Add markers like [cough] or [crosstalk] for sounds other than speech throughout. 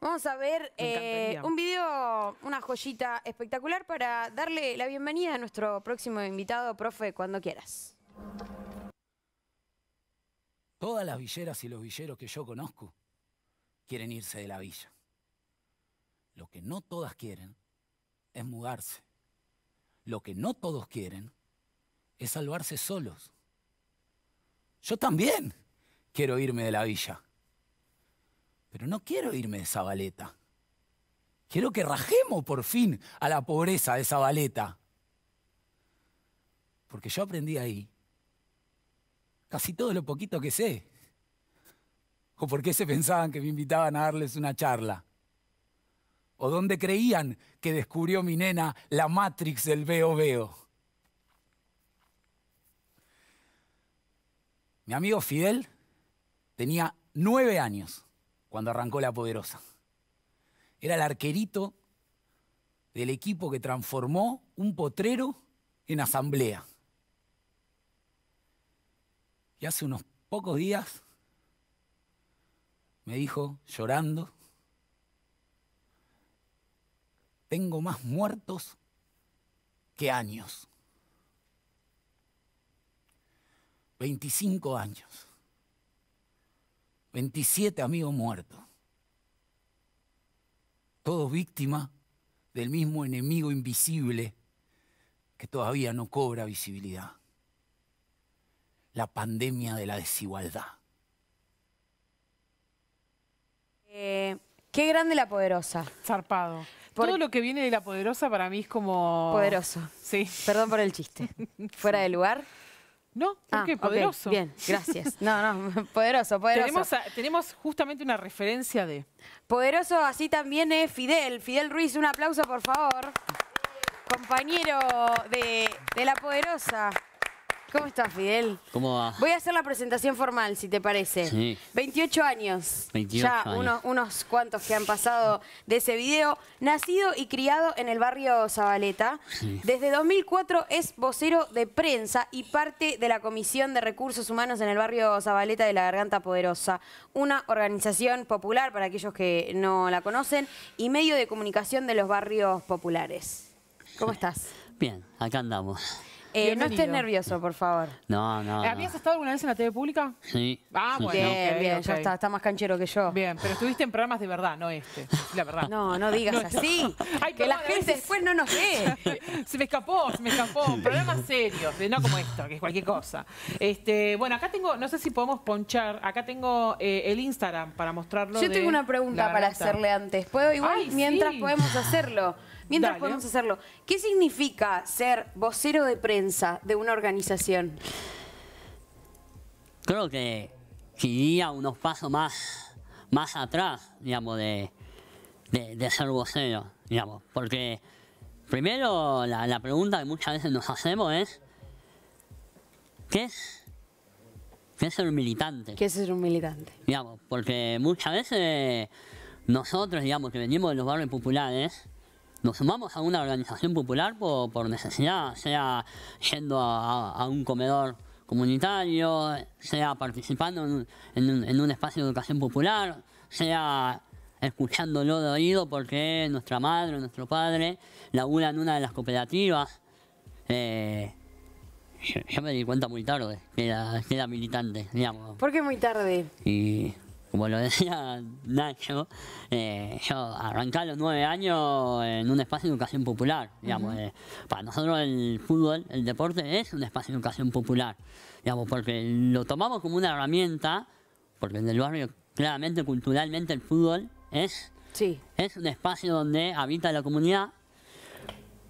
Vamos a ver eh, un video, una joyita espectacular para darle la bienvenida a nuestro próximo invitado, profe, cuando quieras. Todas las villeras y los villeros que yo conozco quieren irse de la villa. Lo que no todas quieren es mudarse. Lo que no todos quieren es salvarse solos. Yo también quiero irme de la villa pero no quiero irme de esa baleta. Quiero que rajemos por fin a la pobreza de esa baleta. Porque yo aprendí ahí casi todo lo poquito que sé. O por qué se pensaban que me invitaban a darles una charla. O dónde creían que descubrió mi nena la Matrix del veo veo. Mi amigo Fidel tenía nueve años cuando arrancó la poderosa. Era el arquerito del equipo que transformó un potrero en asamblea. Y hace unos pocos días me dijo, llorando, tengo más muertos que años. 25 años. 27 amigos muertos. Todos víctimas del mismo enemigo invisible que todavía no cobra visibilidad. La pandemia de la desigualdad. Eh, qué grande la poderosa. Zarpado. Todo lo que viene de la poderosa para mí es como... Poderoso. Sí. Perdón por el chiste. [laughs] Fuera de lugar. No, ah, poderoso. bien, gracias. No, no, [laughs] poderoso, poderoso. Tenemos, justamente una referencia de... Poderoso así también es Fidel. Fidel Ruiz, un aplauso por favor. Compañero de, de La Poderosa. ¿Cómo estás, Fidel? ¿Cómo va? Voy a hacer la presentación formal, si te parece. Sí. 28 años. 28 ya años. Unos, unos cuantos que han pasado de ese video. Nacido y criado en el barrio Zabaleta. Sí. Desde 2004 es vocero de prensa y parte de la Comisión de Recursos Humanos en el barrio Zabaleta de la Garganta Poderosa. Una organización popular, para aquellos que no la conocen, y medio de comunicación de los barrios populares. ¿Cómo estás? Bien, acá andamos. Eh, no estés nervioso, por favor. No, no. ¿Habías estado alguna vez en la TV pública? Sí. Ah, bueno. Bien, bien, ya está, está más canchero que yo. Bien, pero estuviste en programas de verdad, no este. La verdad. No, no digas así. que la gente después no nos ve. [laughs] se me escapó, se me escapó. Programas serios, no como esto, que es cualquier cosa. Este, bueno, acá tengo, no sé si podemos ponchar, acá tengo eh, el Instagram para mostrarlo. Yo tengo una pregunta para hacerle antes. ¿Puedo igual? mientras podemos hacerlo. Mientras podemos hacerlo, ¿qué significa ser vocero de prensa de una organización? Creo que iría unos pasos más, más atrás, digamos, de, ser vocero, digamos, porque primero la, pregunta que muchas veces nos hacemos es, ¿qué es ¿Qué es ser un militante? ¿Qué es ser un militante? porque muchas veces nosotros, digamos, que venimos de los barrios populares, nos sumamos a una organización popular por, necesidad, sea yendo a, un comedor comunitario, sea participando en un, espacio de educación popular, sea escuchándolo de oído porque nuestra madre, nuestro padre labura en una de las cooperativas. Eh, yo, me di cuenta muy tarde que era, militante, digamos. ¿Por qué muy tarde? Y como lo [laughs] decía Nacho, eh, yo arranqué a los nueve años en un espacio de educación popular. Eh, para nosotros el fútbol, el deporte es un espacio de educación popular, digamos, porque lo tomamos como una herramienta, porque en el barrio claramente, culturalmente, el fútbol es, sí. es un espacio donde habita la comunidad,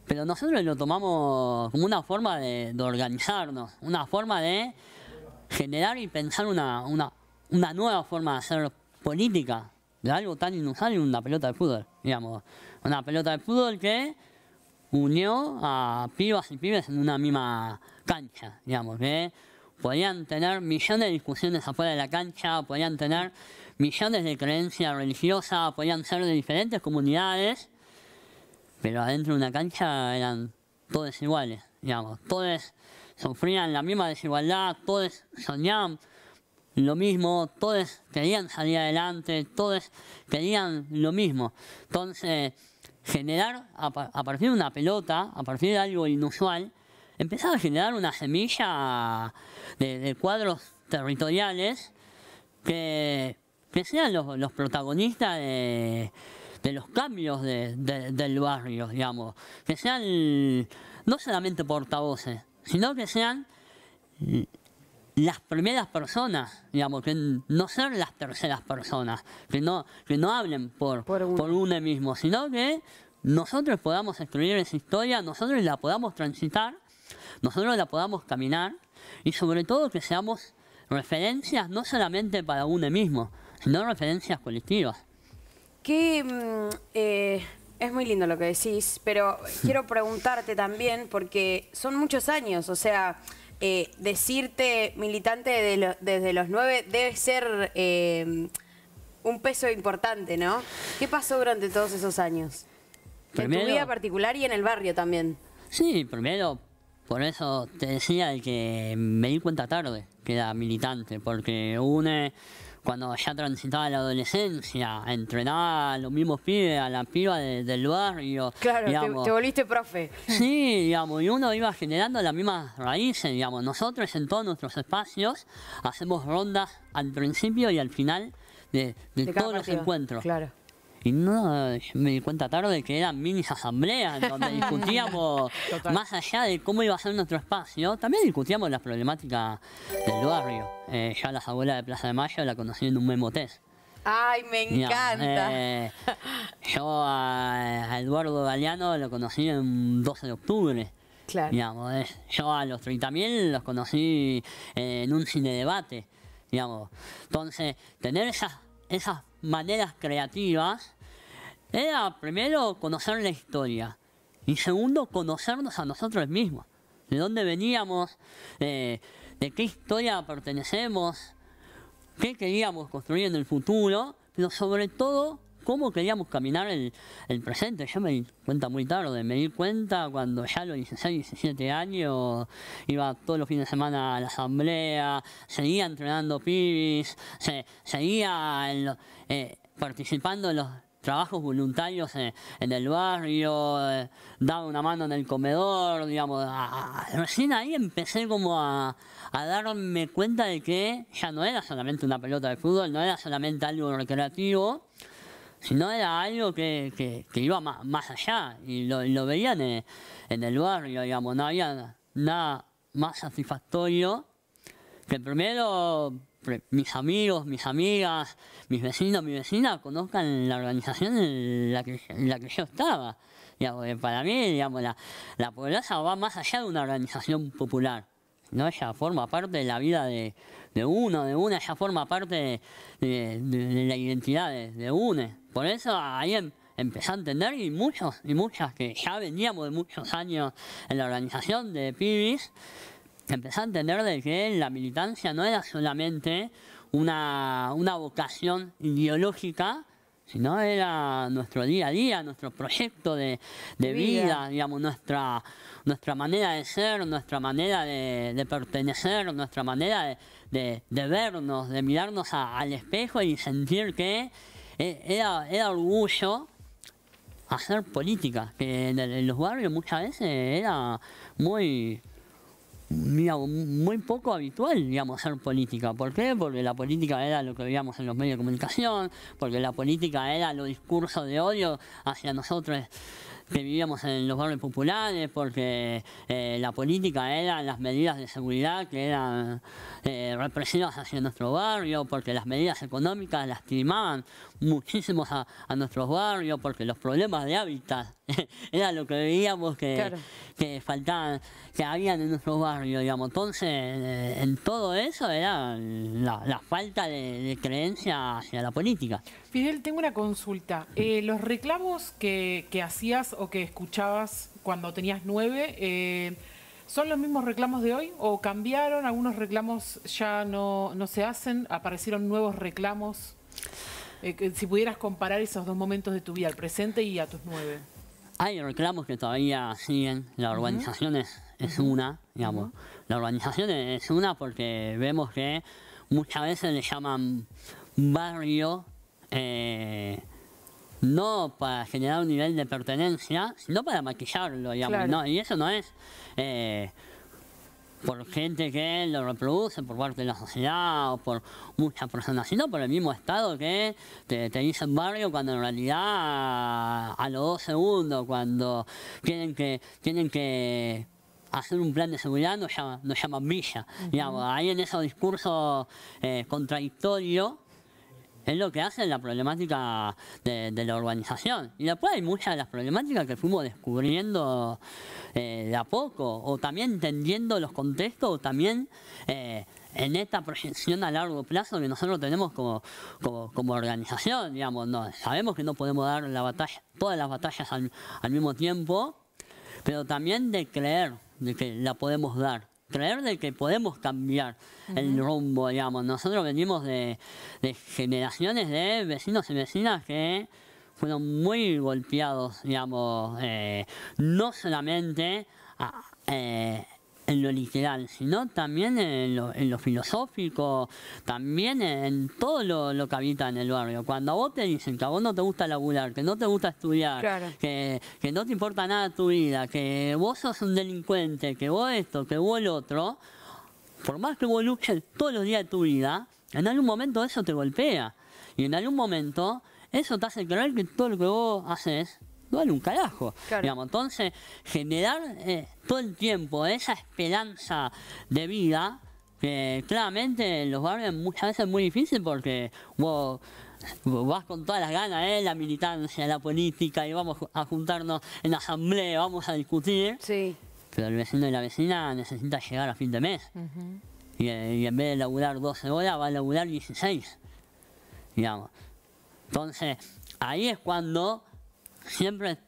pero nosotros lo tomamos como una forma de, de organizarnos, una forma de generar y pensar una, una una nueva forma de hacer política, de algo tan inusual como una pelota de fútbol, digamos. Una pelota de fútbol que unió a pibas y pibes en una misma cancha, digamos, que podían tener millones de discusiones afuera de la cancha, podían tener millones de creencias religiosas, podían ser de diferentes comunidades, pero adentro de una cancha eran todos iguales, digamos, todos sufrían la misma desigualdad, todos soñaban lo mismo, todos querían salir adelante, todos querían lo mismo. Entonces, generar a, partir de una pelota, a partir de algo inusual, empezar a generar una semilla de, de cuadros territoriales que, que sean los, protagonistas de, los cambios del barrio, digamos, que sean no solamente portavoces, sino que sean las primeras personas, digamos, que no ser las terceras personas, que no, que no hablen por, por, uno. mismo, sino que nosotros podamos escribir esa historia, nosotros la podamos transitar, nosotros la podamos caminar y sobre todo que seamos referencias no solamente para uno mismo, sino referencias colectivas. Que mm, eh, es muy lindo lo que decís, pero [laughs] quiero preguntarte también, porque son muchos años, o sea, eh, decirte militante desde los nueve debe ser eh, un peso importante, ¿no? ¿Qué pasó durante todos esos años? en tu vida particular y en el barrio también. Sí, primero, por eso te decía que me di cuenta tarde que era militante, porque une cuando ya transitaba la adolescencia, entrenaba a los mismos pibes, a la pibas del barrio. Claro, Te, volviste profe. Sí, digamos, y uno iba generando las mismas raíces, digamos. Nosotros en todos nuestros espacios hacemos rondas al principio y al final de, de todos los encuentros. Claro. Y no me di cuenta tarde que eran mini asambleas donde [laughs] discutíamos más allá de cómo iba a ser nuestro espacio, también discutíamos las problemáticas del barrio. Yo eh, ya las abuelas de Plaza de Mayo la conocí en un test. Ay, me encanta. Eh, yo a, Eduardo Galeano lo conocí en 12 de octubre. Claro. Eh, yo a los 30.000 los conocí en un cine debate. Digamos. Entonces, tener esas, esas maneras creativas era primero conocer la historia y segundo conocernos a nosotros mismos, de dónde veníamos, eh, de qué historia pertenecemos, qué queríamos construir en el futuro, pero sobre todo cómo queríamos caminar el, presente. Yo me di cuenta muy tarde, me di cuenta cuando ya a los 16, 17 años iba todos los fines de semana a la asamblea, seguía entrenando pibis, seguía eh, participando en los trabajos voluntarios eh, en, el barrio, eh, daba una mano en el comedor, digamos. recién ahí empecé como a, darme cuenta de que ya no era solamente una pelota de fútbol, no era solamente algo recreativo, no era algo que, iba más, allá y lo, veían en, en, el barrio, digamos, no había nada más satisfactorio que primero mis amigos, mis amigas, mis vecinos, mis vecinas conozcan la organización en la que, yo estaba. Eh, para mí, digamos, la, pobreza va más allá de una organización popular. ¿no? Ella forma parte de la vida de, uno, de una, ella forma parte de, la identidad de, de uno. Por eso ahí em, empecé a entender y muchos y muchas que ya veníamos de muchos años en la organización de pibis, empecé a entender de que la militancia no era solamente una, vocación ideológica, sino era nuestro día a día, nuestro proyecto de, vida. digamos, nuestra, nuestra manera de ser, nuestra manera de, pertenecer, nuestra manera de, de, vernos, de mirarnos al espejo y sentir que eh, era, era orgullo hacer política, que en, los barrios muchas veces era muy, muy poco habitual, digamos, hacer política. ¿Por qué? Porque la política era lo que veíamos en los medios de comunicación, porque la política era los discursos de odio hacia nosotros que vivíamos en los barrios populares, porque eh, la política era las medidas de seguridad que eran eh, represivas hacia nuestro barrio, porque las medidas económicas lastimaban muchísimo a, a nuestros barrios, porque los problemas de hábitat [laughs] era lo que veíamos que, que faltaban, que habían en nuestros barrios, digamos. Entonces, eh, en todo eso era la, falta de, de creencia hacia la política. Fidel, tengo una consulta. Eh, los reclamos que, hacías o que escuchabas cuando tenías nueve, eh, ¿son los mismos reclamos de hoy o cambiaron? ¿Algunos reclamos ya no, se hacen? ¿Aparecieron nuevos reclamos? Eh, si pudieras comparar esos dos momentos de tu vida, al presente y a tus nueve. Hay reclamos que todavía siguen. La organización es, una, digamos. La organización es una porque vemos que muchas veces le llaman barrio eh, no para generar un nivel de pertenencia, sino para maquillarlo, y eso no es eh, por gente que lo reproduce por parte de la sociedad o por muchas personas, sino por el mismo Estado que te, dice barrio cuando en realidad a, los dos segundos, cuando tienen que, tienen que hacer un plan de seguridad nos llaman, nos villa. en esos discursos eh, contradictorios es lo que hace la problemática de, la organización. Y después hay muchas de las problemáticas que fuimos descubriendo eh, de a poco, o también entendiendo los contextos, o también eh, en esta proyección a largo plazo que nosotros tenemos como, como, organización, digamos, no, sabemos que no podemos dar la batalla, todas las batallas al, al mismo tiempo, pero también de creer de que la podemos dar creer de que podemos cambiar el rumbo, digamos. Nosotros venimos de, generaciones de vecinos y vecinas que fueron muy golpeados, digamos, eh, no solamente a, eh, en lo literal, sino también en lo, filosófico, también en todo lo, que habita en el barrio. Cuando a vos te dicen que a vos no te gusta laburar, que no te gusta estudiar, que, que no te importa nada tu vida, que vos sos un delincuente, que vos esto, que vos el otro, por más que vos luches todos los días de tu vida, en algún momento eso te golpea. Y en algún momento eso te hace creer que todo lo que vos haces duele un carajo. Entonces, generar eh, todo el tiempo esa esperanza de vida, que claramente los barrios muchas veces es muy difícil porque vos vas con todas las ganas, eh, la militancia, la política, y vamos a juntarnos en la asamblea, vamos a discutir. Pero el vecino y la vecina necesita llegar a fin de mes. y, en vez de laburar 12 horas, va a laburar 16. Entonces, ahí es cuando Siempre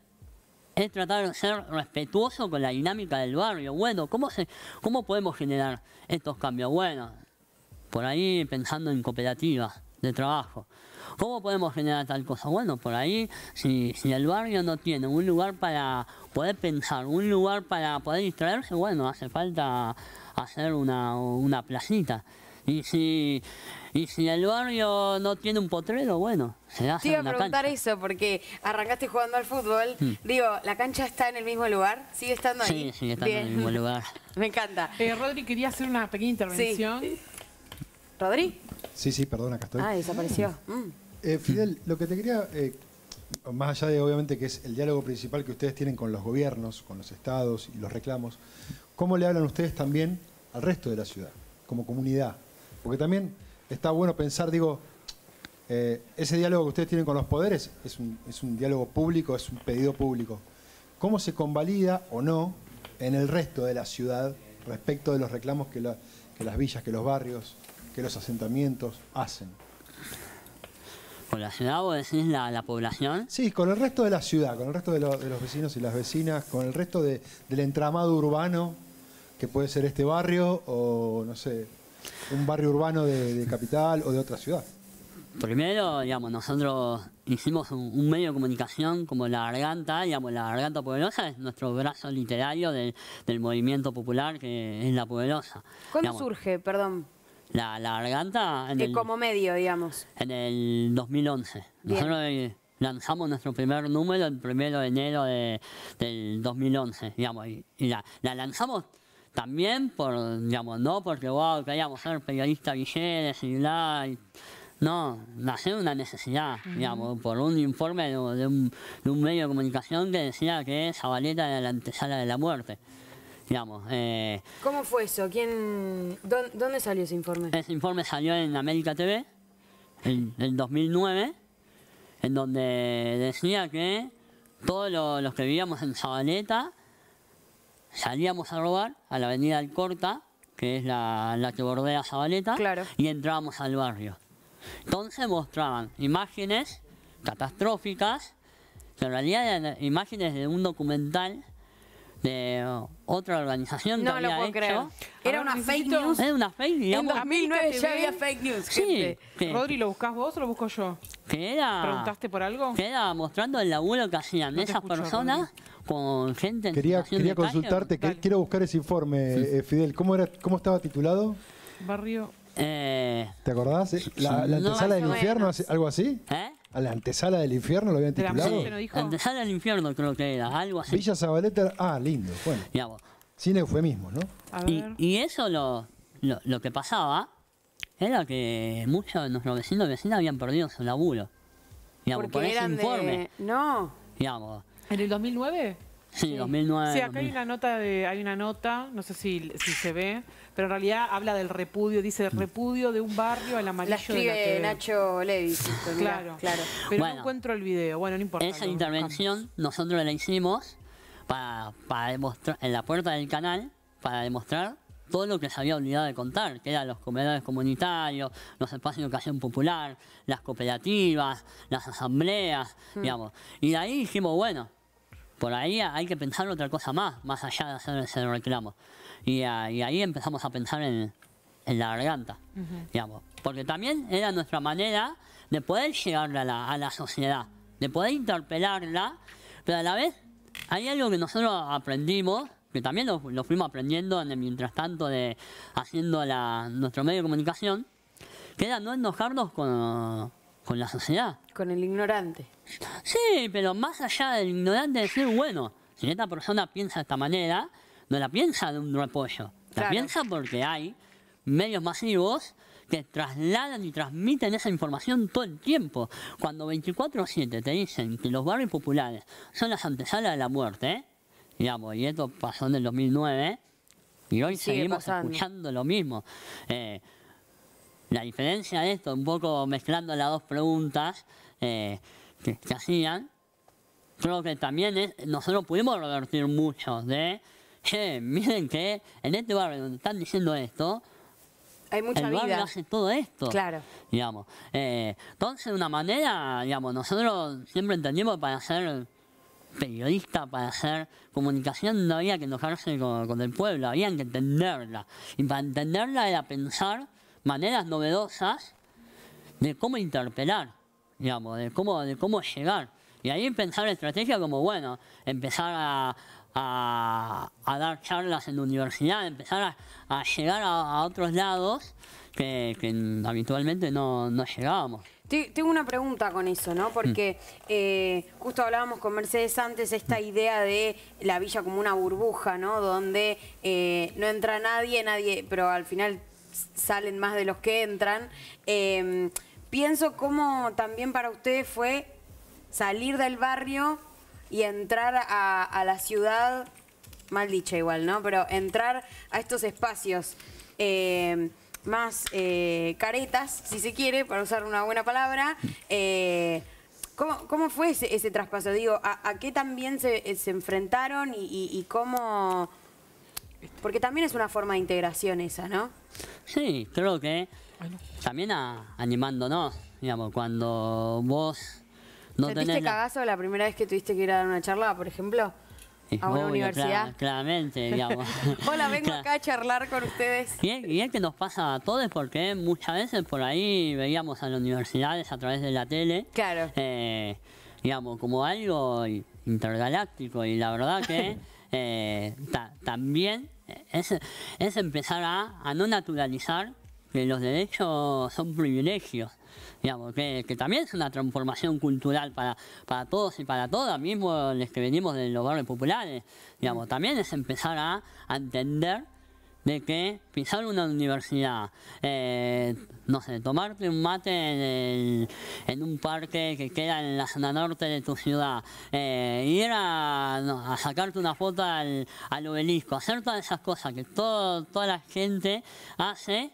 es tratar de ser respetuoso con la dinámica del barrio. Bueno, ¿cómo, se, cómo podemos generar estos cambios? Bueno, por ahí pensando en cooperativas de trabajo. ¿Cómo podemos generar tal cosa? Bueno, por ahí, si, si, el barrio no tiene un lugar para poder pensar, un lugar para poder distraerse, bueno, hace falta hacer una, una placita. Y si, el barrio no tiene un potrero, bueno, se hace Te iba a preguntar eso, porque arrancaste jugando al fútbol. Mm. Digo, ¿la cancha está en el mismo lugar? ¿Sigue estando ahí? Sí, sigue estando en el mismo lugar. [laughs] Me encanta. Eh, Rodri, quería hacer una pequeña intervención. Sí. ¿Rodri? Sí, sí, Perdona, acá Ah, desapareció. Mm. Mm. Eh, Fidel, lo que te quería... Eh, más allá de obviamente que es el diálogo principal que ustedes tienen con los gobiernos, con los estados y los reclamos, ¿cómo le hablan ustedes también al resto de la ciudad, como comunidad, porque también está bueno pensar, digo, eh, ese diálogo que ustedes tienen con los poderes es un, diálogo público, es un pedido público. ¿Cómo se convalida o no en el resto de la ciudad respecto de los reclamos que, las villas, que los barrios, que los asentamientos hacen? ¿Con la ciudad o decís la, población? Sí, con el resto de la ciudad, con el resto de, los vecinos y las vecinas, con el resto del entramado urbano que puede ser este barrio o, no sé, un barrio urbano de, capital o de otra ciudad? Primero, digamos, nosotros hicimos un, medio de comunicación como La Garganta, digamos, La Garganta Poderosa es nuestro brazo literario del, movimiento popular que es La Poderosa. ¿Cuándo surge, perdón? La, Garganta... En el, como medio, digamos. En el 2011. Nosotros eh, lanzamos nuestro primer número el primero de enero del 2011, digamos, y, y la, la lanzamos también por, digamos, no porque wow, queríamos ser periodistas villeres y bla, no, nació una necesidad, digamos, por un informe de, un, de, un, medio de comunicación que decía que Zabaleta era la antesala de la muerte. Digamos, eh. ¿Cómo fue eso? ¿Quién, dónde, salió ese informe? Ese informe salió en América TV, en 2009, en donde decía que todos los que vivíamos en Zabaleta salíamos a robar a la avenida Corta, que es la, que bordea Zabaleta, y entrábamos al barrio. Entonces mostraban imágenes catastróficas, que en realidad eran imágenes de un documental de otra organización. No lo Era una fake news. Era una fake En 2009 ya había fake news. Sí. Rodri, ¿lo buscas vos o lo busco yo? qué era. ¿Preguntaste por algo? queda era mostrando el laburo que hacían esas personas con gente en Quería, quería consultarte, quiero buscar ese informe, eh, Fidel. ¿Cómo, era, ¿Cómo estaba titulado? Barrio. Eh, ¿Te acordás? Eh, ¿La, antesala del infierno? ¿Algo así? ¿Eh? a la antesala del infierno, lo habían titulado. Sí, antesala del infierno creo que era, algo así. Villa Zabaleta, ah, lindo, bueno. Cine fue mismo, ¿no? Y, eso lo, lo, que pasaba era que muchos de nuestros vecinos y vecinas habían perdido su laburo. Porque informe. De... No. Digamos. ¿En el 2009? Sí, 2009. Sí, acá hay una nota hay una nota, no sé si, si se ve, pero en realidad habla del repudio, dice mm. repudio de un barrio en amarillo la escribe de Nacho Claro, claro. Pero no encuentro el video, bueno, no importa. Esa intervención nosotros la hicimos para, para demostrar, en la puerta del canal, para demostrar todo lo que se había olvidado de contar, que eran los comedores comunitarios, los espacios de educación popular, las cooperativas, las asambleas, mm. digamos. Y de ahí dijimos, bueno, por ahí hay que pensar otra cosa más, más allá de hacer ese reclamo. Ah, y, ahí empezamos a pensar en, la garganta, digamos. Porque también era nuestra manera de poder llegar a la, sociedad, de poder interpelarla, pero a la vez hay algo que nosotros aprendimos, que también lo, fuimos aprendiendo mientras tanto de haciendo nuestro medio de comunicación, que era no enojarnos con, con la sociedad. Con el ignorante. Sí, pero más allá del ignorante decir, bueno, si esta persona piensa de esta manera, no la piensa de un repollo, la piensa porque hay medios masivos que trasladan y transmiten esa información todo el tiempo. Cuando 24-7 te dicen que los barrios populares son las antesalas de la muerte, digamos, y esto pasó en el 2009, y hoy seguimos escuchando lo mismo. Eh, la diferencia de esto, un poco mezclando las dos preguntas eh, que, que hacían, creo que también es, nosotros pudimos revertir mucho de [laughs] miren que en este barrio donde están diciendo esto, hay mucha el vida. hace todo esto. Claro. Digamos. Eh, entonces, de una manera, digamos, nosotros siempre entendimos para ser periodista, para hacer comunicación, no había que enojarse con, el pueblo, había que entenderla. Y para entenderla era pensar maneras novedosas de cómo interpelar, digamos, de cómo, de cómo llegar. Y ahí pensar estrategia como, bueno, empezar a, a, dar charlas en la universidad, empezar a, llegar a, otros lados que, habitualmente no, llegábamos. Tengo una pregunta con eso, ¿no? Porque mm. eh, justo hablábamos con Mercedes antes esta idea de la villa como una burbuja, ¿no? Donde eh, no entra nadie, nadie, pero al final salen más de los que entran. Em, pienso cómo también para ustedes fue salir del barrio y entrar a, la ciudad, mal dicha igual, ¿no? Pero entrar a estos espacios eh, más eh, caretas, si se quiere, para usar una buena palabra. Eh, ¿cómo, fue ese, traspaso? Digo, ¿a, qué también se, se enfrentaron y, cómo...? Porque también es una forma de integración esa, ¿no? Sí, creo que también animándonos, digamos, cuando vos no cagazo la primera vez que tuviste que ir a dar una charla, por ejemplo? a una universidad. claramente, [laughs] digamos. Hola, vengo acá a charlar con ustedes. Y es, y que nos pasa a todos porque muchas veces por ahí veíamos a las universidades a través de la tele. Claro. Eh, digamos, como algo intergaláctico y la verdad que [laughs] eh, también es, empezar a, a no naturalizar que los derechos son privilegios digamos, que, que, también es una transformación cultural para, para todos y para todas, mismo los que venimos de los barrios populares, digamos, también es empezar a, entender de que pisar una universidad, eh, no sé, tomarte un mate en, en, un parque que queda en la zona norte de tu ciudad, eh, ir a, sacarte una foto al, obelisco, hacer todas esas cosas que toda la gente hace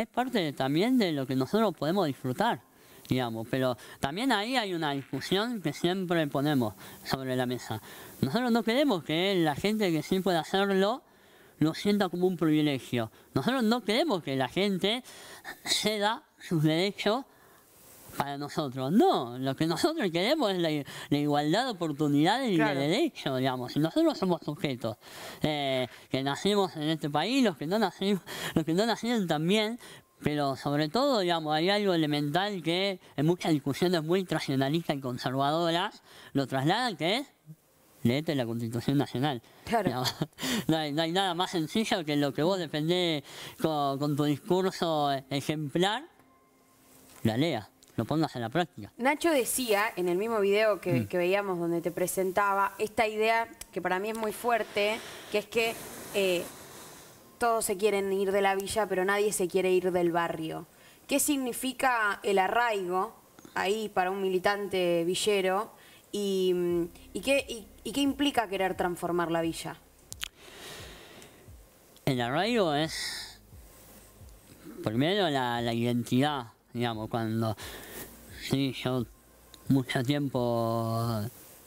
es parte también de lo que nosotros podemos disfrutar, digamos, pero también ahí hay una discusión que siempre ponemos sobre la mesa. Nosotros no queremos que la gente que sí puede hacerlo lo sienta como un privilegio. Nosotros no queremos que la gente ceda sus derechos para nosotros. No, lo que nosotros queremos es la, igualdad de oportunidades y de derechos, digamos. Nosotros somos sujetos eh, que nacimos en este país, los que no nacimos, los que no nacieron también, pero sobre todo, digamos, hay algo elemental que en muchas discusiones muy tradicionalistas y conservadoras lo trasladan, que es leete la Constitución Nacional. Claro. No, hay, nada más sencillo que lo que vos defendés con tu discurso ejemplar, la lea lo pongas en la práctica. Nacho decía en el mismo video mm. que, veíamos donde te presentaba esta idea que para mí es muy fuerte, que es que eh, todos se quieren ir de la villa, pero nadie se quiere ir del barrio. ¿Qué significa el arraigo ahí para un militante villero? ¿Y, mm, qué, implica querer transformar la villa? El arraigo es primero la identidad, digamos, cuando Sí, yo mucho tiempo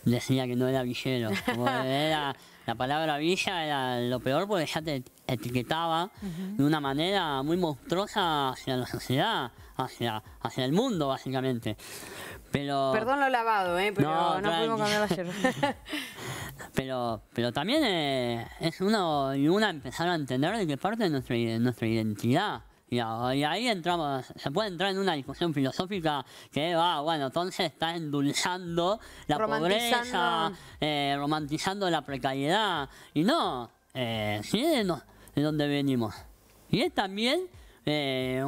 decía que no era villero. [laughs] la palabra villa era lo peor porque ya te etiquetaba de una manera muy monstruosa hacia la sociedad, hacia, hacia el mundo, básicamente. Pero, Perdón lo lavado, ¿eh? pero no, podemos pudimos cambiar ayer. [laughs] pero, pero también eh, es uno y una empezar a entender de qué parte de nuestra, de nuestra identidad. Y ahí entramos, se puede entrar en una discusión filosófica que va, bueno, entonces está endulzando la pobreza, romantizando eh, la precariedad. Y no, eh, sí de, de donde venimos. Y es también eh,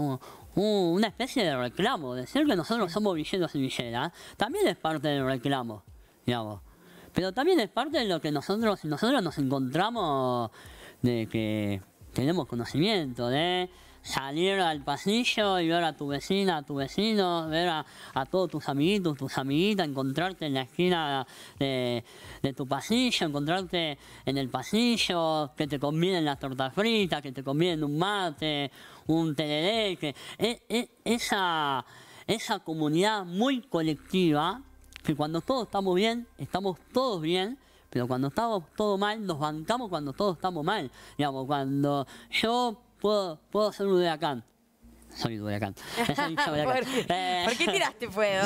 una especie de reclamo, decir que nosotros somos villeros y villeras, también es parte del reclamo, Pero también es parte de lo que nosotros, nosotros nos encontramos de que tenemos conocimiento de salir al pasillo y ver a tu vecina, a tu vecino, ver a, todos tus amiguitos, tus amiguitas, encontrarte en la esquina de, tu pasillo, encontrarte en el pasillo, que te convienen las tortas fritas, que te convienen un mate, un tereré, e, e, esa, esa comunidad muy colectiva, que cuando todos estamos bien, estamos todos bien, pero cuando estamos todo mal, nos bancamos cuando todos estamos mal. Digamos, cuando yo puedo, ser un huracán. [laughs] Soy un huracán. [laughs] [laughs] Eh. ¿Por, qué tiraste puedo?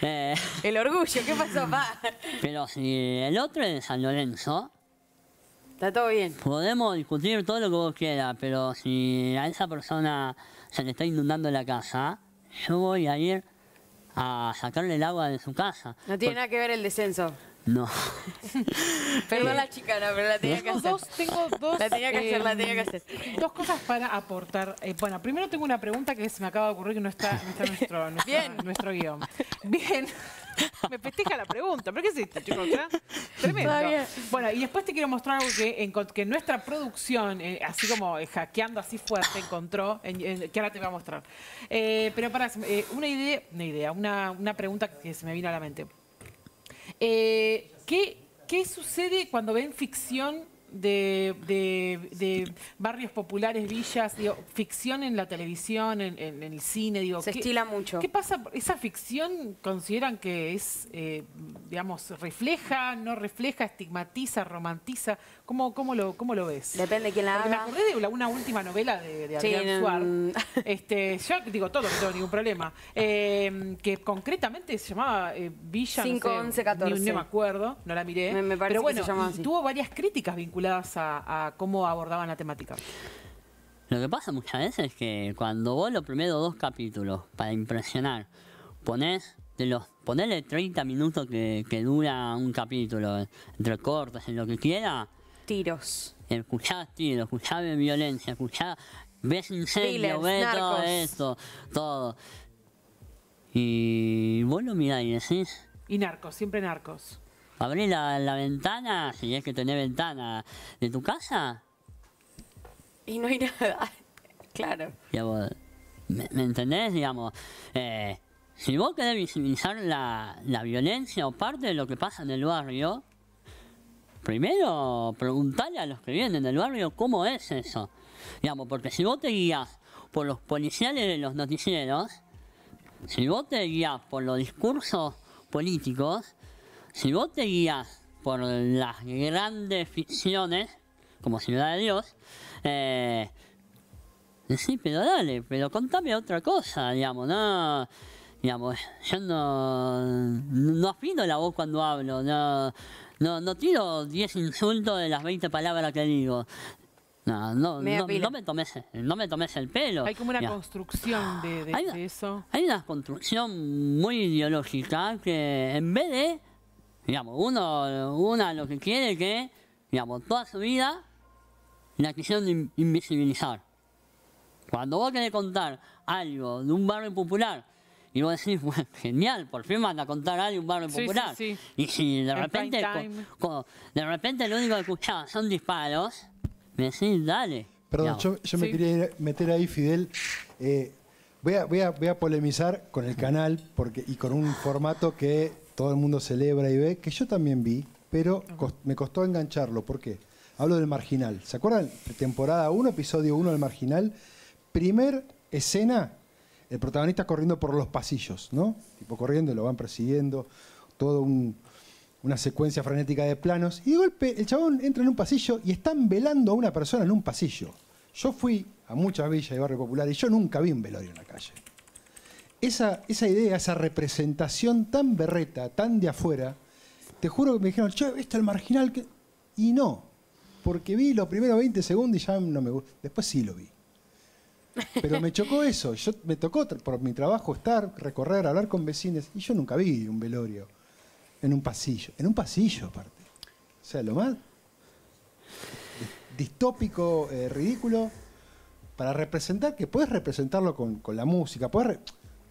Eh. El orgullo, ¿qué pasó, pa? Pero si el otro es San Lorenzo. Está todo bien. Podemos discutir todo lo que vos quieras, pero si a esa persona se le está inundando la casa, yo voy a ir a sacarle el agua de su casa. No tiene nada que ver el descenso. No. [laughs] Perdón la chicana, pero la tenía que hacer. tengo dos. cosas para aportar. Eh, bueno, primero tengo una pregunta que se me acaba de ocurrir que no está, [laughs] nuestro, Bien. guión. Bien. [laughs] Me festeja la pregunta. ¿Pero qué es esto, chicos? Bueno, y después te quiero mostrar algo que, nuestra producción, eh, así como eh, hackeando así fuerte, encontró, que ahora te voy a mostrar. pero para, una idea, una idea, una, una pregunta que se me vino a la mente. Eh, ¿qué, ¿Qué sucede cuando ven ficción de, barrios populares, villas, digo, ficción en la televisión, en, el cine, digo. Se estila mucho. ¿Qué pasa? ¿Esa ficción consideran que es, eh, digamos, refleja, no refleja, estigmatiza, romantiza? ¿Cómo, cómo, lo, cómo lo ves? Depende de quién la Me acordé de una última novela de, de mm. este, yo digo todo, no tengo ningún problema. Em, que concretamente se llamaba eh, Villa... no no me acuerdo, no la miré. pero bueno, tuvo varias críticas vinculadas a, cómo abordaban la temática. Lo que pasa muchas veces es que cuando vos los primeros dos capítulos, para impresionar, ponés de los ponerle 30 minutos que, dura un capítulo, entre cortes, en lo que quiera. Tiros. Escuchás tiros, escuchás violencia, escuchás, ves incendios ves todo esto, todo. Y vos lo mirás y decís. Y narcos, siempre narcos abrir la, ventana, si es que tenés ventana de tu casa. Y no hay [laughs] nada, claro. ¿me, entendés? Digamos, eh, si vos querés visibilizar la, violencia o parte de lo que pasa en el barrio, primero preguntarle a los que vienen del barrio cómo es eso. Digamos, porque si vos te guías por los policiales de los noticieros, si vos te guías por los discursos políticos, si vos te guías por las grandes ficciones, como Ciudad de Dios, sí, eh, pero dale, pero contame otra cosa, digamos, no, digamos, yo no, no afino la voz cuando hablo, no, no, no tiro 10 insultos de las 20 palabras que digo. No, no, me tomes, no me tomes el pelo. Hay como una construcción de eso. Hay una construcción muy ideológica que en vez de Digamos, uno, lo que quiere que, digamos, toda su vida la quisieron invisibilizar. Cuando vos querés contar algo de un barrio popular y vos decís, [laughs] bueno, genial, por fin van a contar algo de un barrio popular. Y si de repente, de repente lo único que escuchaba son disparos, me decís, dale. Perdón, yo, me quería meter ahí, Fidel. Eh, voy, a, voy, a, polemizar con el canal porque, y con un formato que todo el mundo celebra y ve, que yo también vi, pero me costó engancharlo. ¿Por qué? Hablo del marginal. ¿Se acuerdan? Temporada 1, episodio 1 del marginal. Primer escena, el protagonista corriendo por los pasillos, ¿no? Tipo corriendo, lo van persiguiendo, todo una secuencia frenética de planos. Y de golpe el chabón entra en un pasillo y están velando a una persona en un pasillo. Yo fui a muchas villas y barrio popular y yo nunca vi un velorio en la calle esa, idea, esa representación tan berreta, tan de afuera, te juro que me dijeron, che, esto es el marginal. Y no, porque vi los primeros 20 segundos y ya no me gusta Después sí lo vi. Pero me chocó eso. Yo, me tocó por mi trabajo estar, recorrer, hablar con vecinos. Y yo nunca vi un velorio en un pasillo. En un pasillo, aparte. O sea, lo más distópico, eh, ridículo, para representar, que puedes representarlo con, con la música. puedes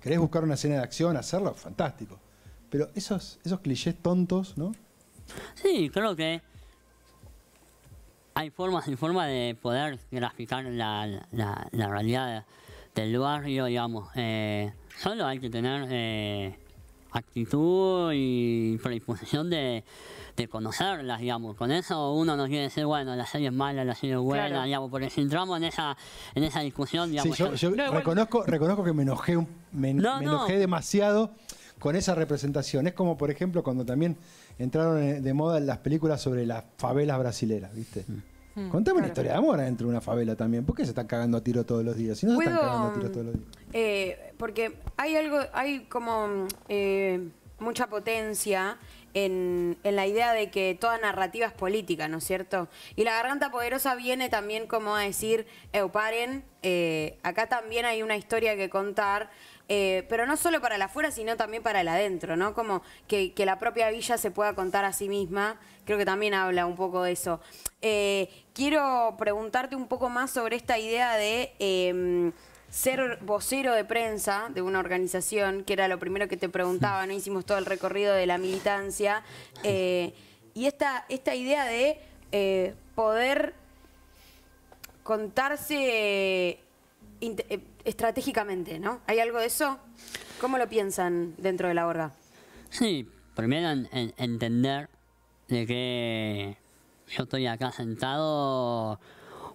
querés buscar una escena de acción, hacerlo, fantástico. Pero esos, esos clichés tontos, ¿no? Sí, creo que hay formas y formas de poder graficar la, realidad del barrio, digamos. Eh, solo hay que tener eh, actitud y predisposición de, de, conocerlas, digamos. Con eso uno nos quiere decir, bueno, la serie es mala, la serie es buena, digamos, porque si entramos en esa, en esa discusión, digamos... Sí, yo, reconozco, reconozco que me enojé, me, enojé demasiado con esa representación. Es como, por ejemplo, cuando también entraron eh, de moda las películas sobre las favelas brasileras, ¿viste? Mm. Hmm, Contame una historia de amor dentro de una favela también. ¿Por qué se están cagando a tiro todos los días? Si no se están cagando a tiro todos los días. Mm, eh, porque hay algo, hay como mm, eh, mucha potencia en, la idea de que toda narrativa es política, ¿no es cierto? Y la garganta poderosa viene también como a decir, Euparen paren, eh, acá también hay una historia que contar eh, pero no solo para la afuera, sino también para el adentro, ¿no? Como que, la propia villa se pueda contar a sí misma, creo que también habla un poco de eso. Eh, quiero preguntarte un poco más sobre esta idea de... Em, ser vocero de prensa de una organización, que era lo primero que te preguntaba, ¿no? Hicimos todo el recorrido de la militancia. Eh, y esta, esta idea de poder contarse eh, estratégicamente, ¿no? ¿Hay algo de eso? ¿Cómo lo piensan dentro de la orga? Sí, primero en, entender de que yo estoy acá sentado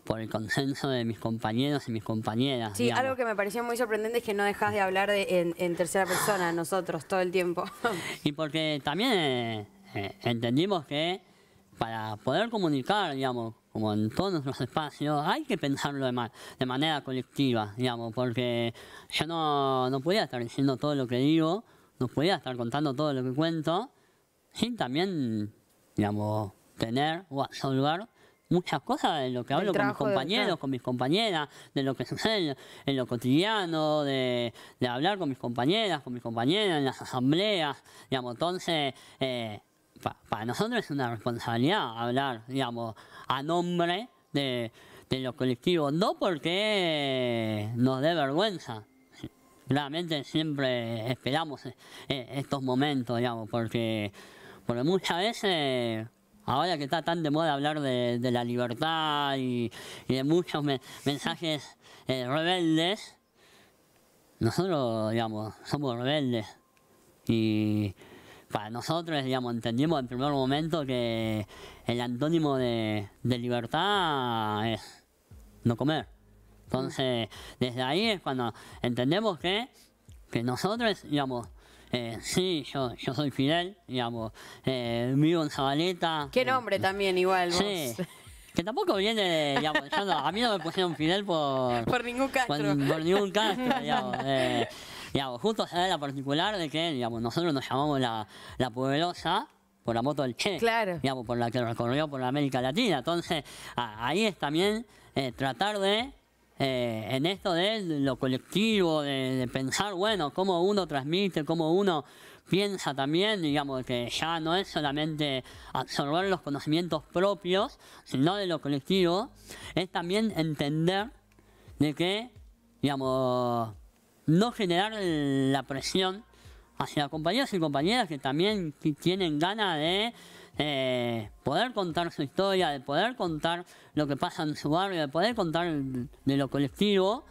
por el consenso de mis compañeros y mis compañeras. Sí, algo que me pareció muy sorprendente es que no dejas de hablar de, en, tercera persona nosotros todo el tiempo. [laughs] y porque también eh, eh, entendimos que para poder comunicar, digamos, como en todos los espacios, hay que pensarlo de, de manera colectiva, digamos, porque yo no, no podía estar diciendo todo lo que digo, no podía estar contando todo lo que cuento, sin también, digamos, tener o absorber muchas cosas de lo que hablo con mis compañeros, con mis compañeras, de lo que sucede en lo cotidiano, de, hablar con mis compañeras, con mis compañeras en las asambleas, digamos, entonces eh, para nosotros es una responsabilidad hablar, digamos, a nombre de, los colectivos, no porque nos dé vergüenza. Realmente siempre esperamos eh, estos momentos, digamos, porque, porque muchas veces ahora que está tan de moda hablar de, la libertad y, de muchos mensajes eh, rebeldes, nosotros, digamos, somos rebeldes. Y para nosotros, digamos, entendimos en primer momento que el antónimo de, libertad es no comer. Entonces, desde ahí es cuando entendemos que, que nosotros, digamos, eh, sí, yo, yo soy Fidel, digamos, eh, vivo en Zabaleta. Qué nombre también igual, Sí. Que tampoco viene, digamos, a mí no me pusieron Fidel por... [laughs] Por ningún Castro. Por, ningún Castro, digamos. Eh, justo se la particular de que, digamos, nosotros nos llamamos la, la por la moto del Che. Claro. por la que recorrió por América Latina. Entonces, ahí es también eh, tratar de eh, en esto de lo colectivo, de, de, pensar, bueno, cómo uno transmite, cómo uno piensa también, digamos, que ya no es solamente absorber los conocimientos propios, sino de lo colectivo, es también entender de que, digamos, no generar la presión hacia compañeros y compañeras que también tienen ganas de eh, poder contar su historia, de poder contar lo que pasa en su barrio, de poder contar de lo colectivo.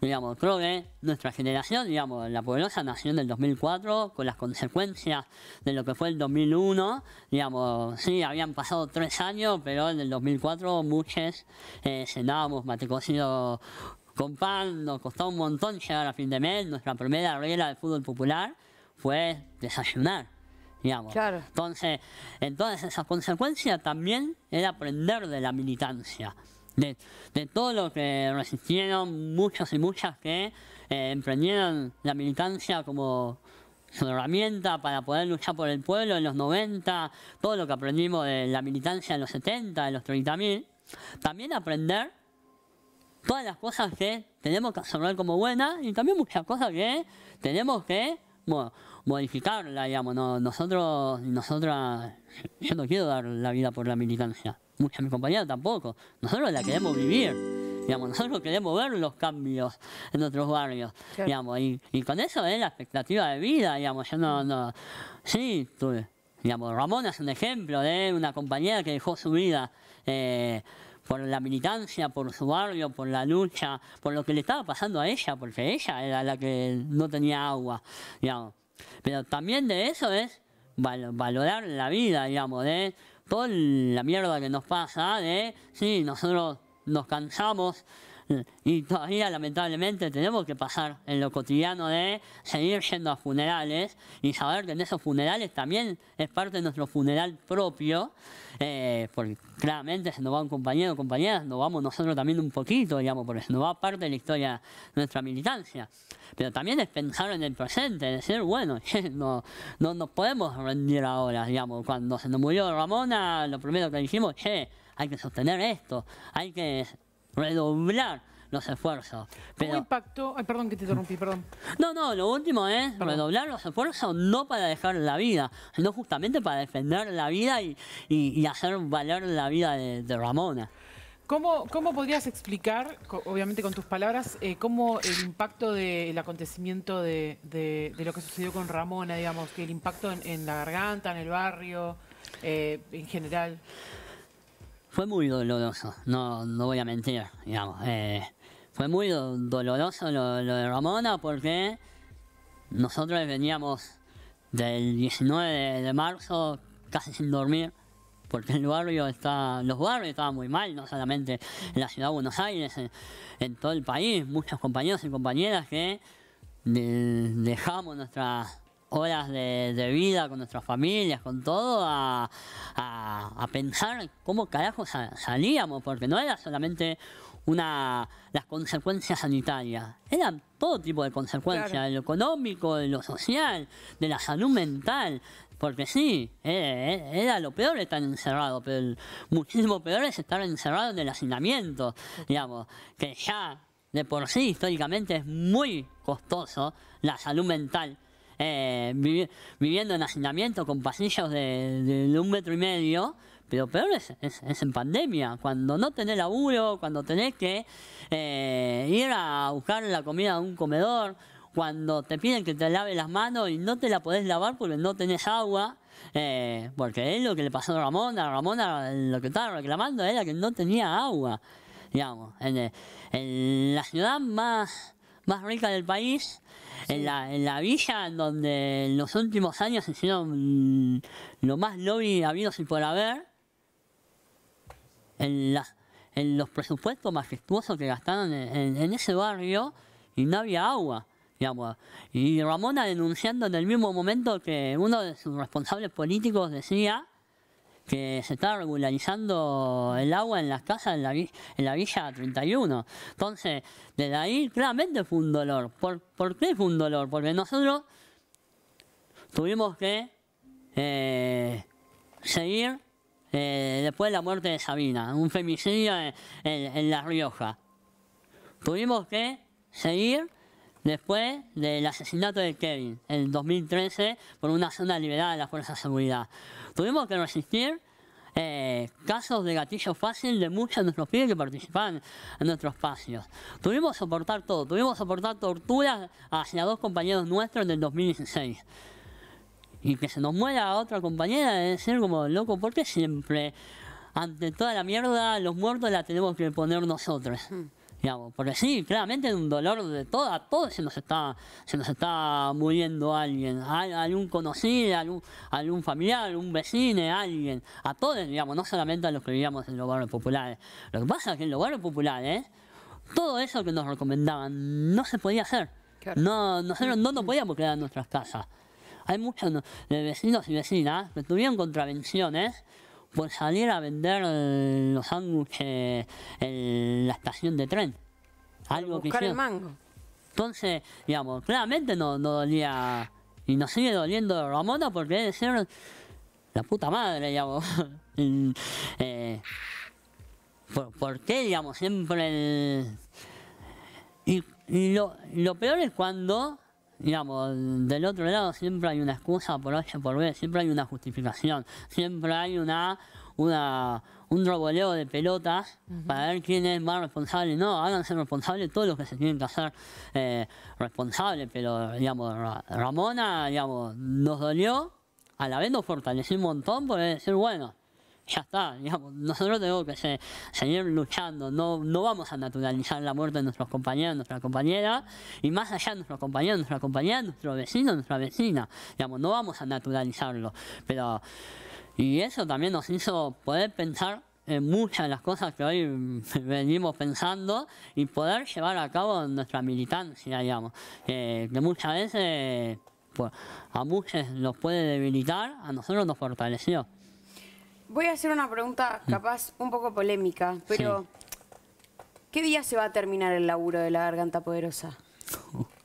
Digamos, creo que nuestra generación, digamos, la poderosa Nación del 2004 con las consecuencias de lo que fue el 2001. Digamos, sí, habían pasado tres años, pero en el 2004 muchos eh, cenábamos matecocido con PAN nos costó un montón llegar a fin de mes. Nuestra primera regla del fútbol popular fue desayunar, digamos. Entonces, entonces esa consecuencia también era aprender de la militancia. De, todo lo que resistieron muchos y muchas que eh, emprendieron la militancia como herramienta para poder luchar por el pueblo en los 90, todo lo que aprendimos de la militancia en los 70, en los 30.000, también aprender todas las cosas que tenemos que asombrar como buenas y también muchas cosas que tenemos que modificarla, digamos. nosotros, yo no quiero dar la vida por la militancia, muchas mis compañeras tampoco. Nosotros la queremos vivir. Digamos, nosotros queremos ver los cambios en nuestros barrios, digamos, y, con eso es la expectativa de vida, digamos, no, no, sí, tú, digamos, Ramona es un ejemplo de una compañera que dejó su vida eh, por la militancia, por su barrio, por la lucha, por lo que le estaba pasando a ella, porque ella era la que no tenía agua, digamos. Pero también de eso es valorar la vida, digamos, de toda la mierda que nos pasa, de, sí, nosotros nos cansamos [laughs] Y todavía lamentablemente tenemos que pasar en lo cotidiano de seguir yendo a funerales y saber que en esos funerales también es parte de nuestro funeral propio, eh, porque claramente se nos va un compañero o compañera, nos vamos nosotros también un poquito, digamos, porque se nos va parte de la historia de nuestra militancia. Pero también es pensar en el presente, decir, bueno, [laughs] no, no nos podemos rendir ahora, digamos, cuando se nos murió Ramona, lo primero que dijimos, che, hay que sostener esto, hay que redoblar los esfuerzos. Pero, ¿Cómo impactó? Ay, perdón que te interrumpí, perdón. [laughs] No, no, lo último es redoblar los esfuerzos no para dejar la vida, sino justamente para defender la vida y, y, y hacer valer la vida de, Ramona. ¿Cómo, ¿Cómo, podrías explicar, obviamente con tus palabras, eh, cómo el impacto del acontecimiento de, lo que sucedió con Ramona, digamos, que el impacto en, la garganta, en el barrio, eh, en general? fue muy doloroso, no, no voy a mentir, digamos. Eh, fue muy doloroso lo, de Ramona porque nosotros veníamos del 19 de, marzo casi sin dormir porque el barrio está, los barrios estaban muy mal, no solamente en la ciudad de Buenos Aires, en, todo el país, muchos compañeros y compañeras que dejamos nuestra horas de, vida con nuestras familias, con todo, a, pensar cómo carajo salíamos, porque no era solamente una las consecuencias sanitarias, eran todo tipo de consecuencias, de lo económico, de lo social, de la salud mental, porque sí, e, e, era, lo peor estar encerrado, pero muchísimo peor es estar encerrado en el hacinamiento, digamos, que ya de por sí históricamente es muy costoso la salud mental eh, viviendo en hacinamiento con pasillos de, un metro y medio. Pero peor es, en pandemia, cuando no tenés laburo, cuando tenés que eh, ir a buscar la comida a un comedor, cuando te piden que te laves las manos y no te la podés lavar porque no tenés agua, eh, porque es lo que le pasó a Ramona, Ramona lo que estaba reclamando era que no tenía agua, digamos, en, en la ciudad más, más rica del país, en, la, en la villa, donde en los últimos años se hicieron lo más lobby habidos y por haber, en, en los presupuestos majestuosos que gastaron en, ese barrio y no había agua. Y Ramona denunciando en el mismo momento que uno de sus responsables políticos decía que se está regularizando el agua en las casas en la, Villa 31. Entonces, de ahí claramente fue un dolor. ¿Por, qué fue un dolor? Porque nosotros tuvimos que eh, seguir eh, después de la muerte de Sabina, un femicidio en La Rioja. Tuvimos que seguir después del asesinato de Kevin en 2013 por una zona liberada de la Fuerza de Seguridad. Tuvimos que resistir eh, casos de gatillo fácil de muchos de nuestros pibes que participaban en nuestros espacios. Tuvimos que soportar todo, tuvimos que soportar torturas hacia dos compañeros nuestros del 2016. Y que se nos muera a otra compañera, es ser como loco, porque siempre ante toda la mierda los muertos la tenemos que poner nosotros? Mm. Digamos, porque sí, claramente es un dolor de todo, a todos se nos está, se nos está muriendo alguien, a, algún conocido, algún, algún familiar, un vecino, alguien, a todos, digamos, no solamente a los que vivíamos en los barrios populares. Lo que pasa es que en los barrios populares, todo eso que nos recomendaban no se podía hacer. No, nosotros no nos podíamos quedar en nuestras casas. Hay muchos eh, vecinos y vecinas que tuvieron contravenciones por salir a vender eh, los sándwiches en eh, la estación de tren. Algo que el Entonces, digamos, claramente no, dolía y nos sigue doliendo Ramona porque debe ser la puta madre, digamos. [laughs] Eh, ¿por, qué, digamos, siempre Y, lo, lo peor es cuando digamos, del otro lado siempre hay una excusa por H por B, siempre hay una justificación, siempre hay una, una un roboleo de pelotas para ver quién es más responsable. No, háganse responsable todos los que se tienen que hacer eh, responsables, pero, digamos, Ramona, digamos, nos dolió, a la vez nos fortaleció un montón por decir, bueno, [laughs] ya está, digamos, nosotros tenemos que seguir luchando, no, no vamos a naturalizar la muerte de nuestros compañeros, nuestra compañera, y más allá de nuestros compañeros, nuestra compañera, nuestro vecino, nuestra vecina, digamos, no vamos a naturalizarlo, pero, y eso también nos hizo poder pensar en muchas de las cosas que hoy [laughs] venimos pensando y poder llevar a cabo nuestra militancia, digamos, que muchas veces, pues, a muchos nos puede debilitar, a nosotros nos fortaleció. Voy a hacer una pregunta capaz un poco polémica, pero ¿qué día se va a terminar el laburo de la garganta poderosa?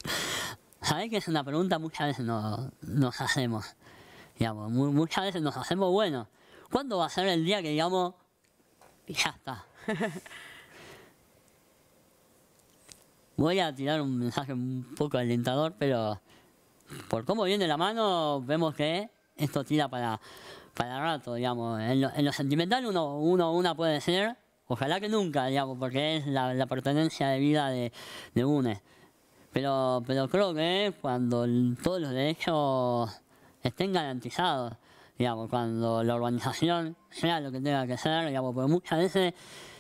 [laughs] Sabés que es una pregunta muchas veces nos, nos hacemos. Digamos, muchas veces nos hacemos bueno. ¿Cuándo va a ser el día que digamos ya está? [laughs] Voy a tirar un mensaje un poco alentador, pero por cómo viene la mano, vemos que esto tira para para rato, digamos. En lo, sentimental uno, uno, una puede ser, ojalá que nunca, digamos, porque es la, pertenencia de vida de, de uno. Pero, pero creo que cuando todos los derechos estén garantizados, digamos, cuando la organización sea lo que tenga que ser, digamos, porque muchas veces,